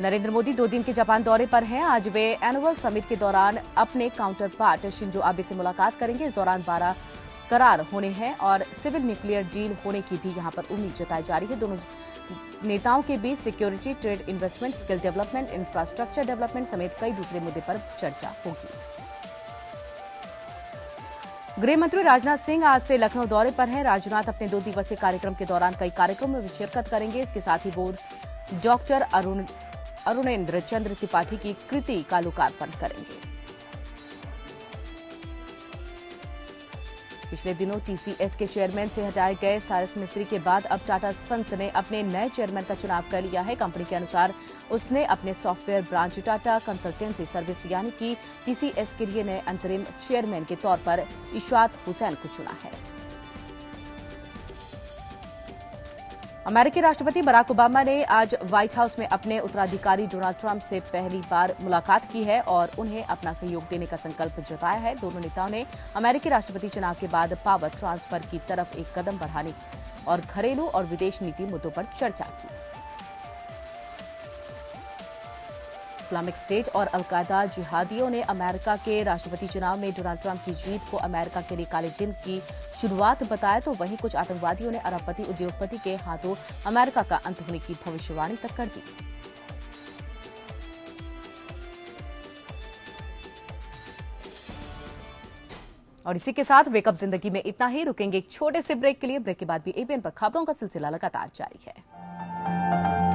नरेंद्र मोदी दो दिन के जापान दौरे पर हैं आज वे एनुअल समिट के दौरान अपने काउंटर पार्ट शिंजो आबे से मुलाकात करेंगे इस दौरान बारह करार होने हैं और सिविल न्यूक्लियर डील होने की भी यहां पर उम्मीद जताई जा रही है दोनों नेताओं के बीच security trade investment skill development infrastructure development समेत कई दूसरे मुद्दे पर चर्चा होगी गृह मंत्री राजनाथ सिंह आज से लखनऊ दौरे पर हैं राजनाथ अपने दो दिवसीय कार्यक्रम के दौरान कई कार्यक्रमों में शिरकत करेंगे इसके साथ ही बोर्ड डॉक्टर अरुण अरुणेंद्र चंद्र त्रिपाठी की कृति का लोकार्पण करेंगे पिछले दिनों टीसीएस के चेयरमैन से हटाए गए सारस मिस्त्री के बाद अब टाटा सन्स ने अपने नए चेयरमैन का चुनाव कर लिया है कंपनी के अनुसार उसने अपने software branch Tata consultancy service यानी कि टीसीएस के लिए नए अंतरिम चेयरमैन के तौर पर इशात हुसैन को चुना है अमेरिकी राष्ट्रपति बराक ओबामा ने आज व्हाइट हाउस में अपने उत्तराधिकारी डोनाल्ड ट्रंप से पहली बार मुलाकात की है और उन्हें अपना सहयोग देने का संकल्प जताया है दोनों नेताओं ने अमेरिकी राष्ट्रपति चुनाव के बाद पावर ट्रांसफर की तरफ एक कदम बढ़ाने और घरेलू और विदेश नीति मुद्दों पर चर्चा की इस्लामिक स्टेट और अलकायदा जिहादियों ने अमेरिका के राष्ट्रपति चुनाव में डोनाल्ड ट्रंप की जीत को अमेरिका के लिए काले दिन की शुरुआत बताया तो वहीं कुछ आतंकवादियों ने अरबपति उद्योगपति के हाथों अमेरिका का अंत होने की भविष्यवाणी तक कर दी और इसी के साथ वेकअप जिंदगी में इतना ही रुकेंगे एक छोटे से ब्रेक के लिए ब्रेक के बाद भी एबीएन पर खबरों का सिलसिला लगातार जारी है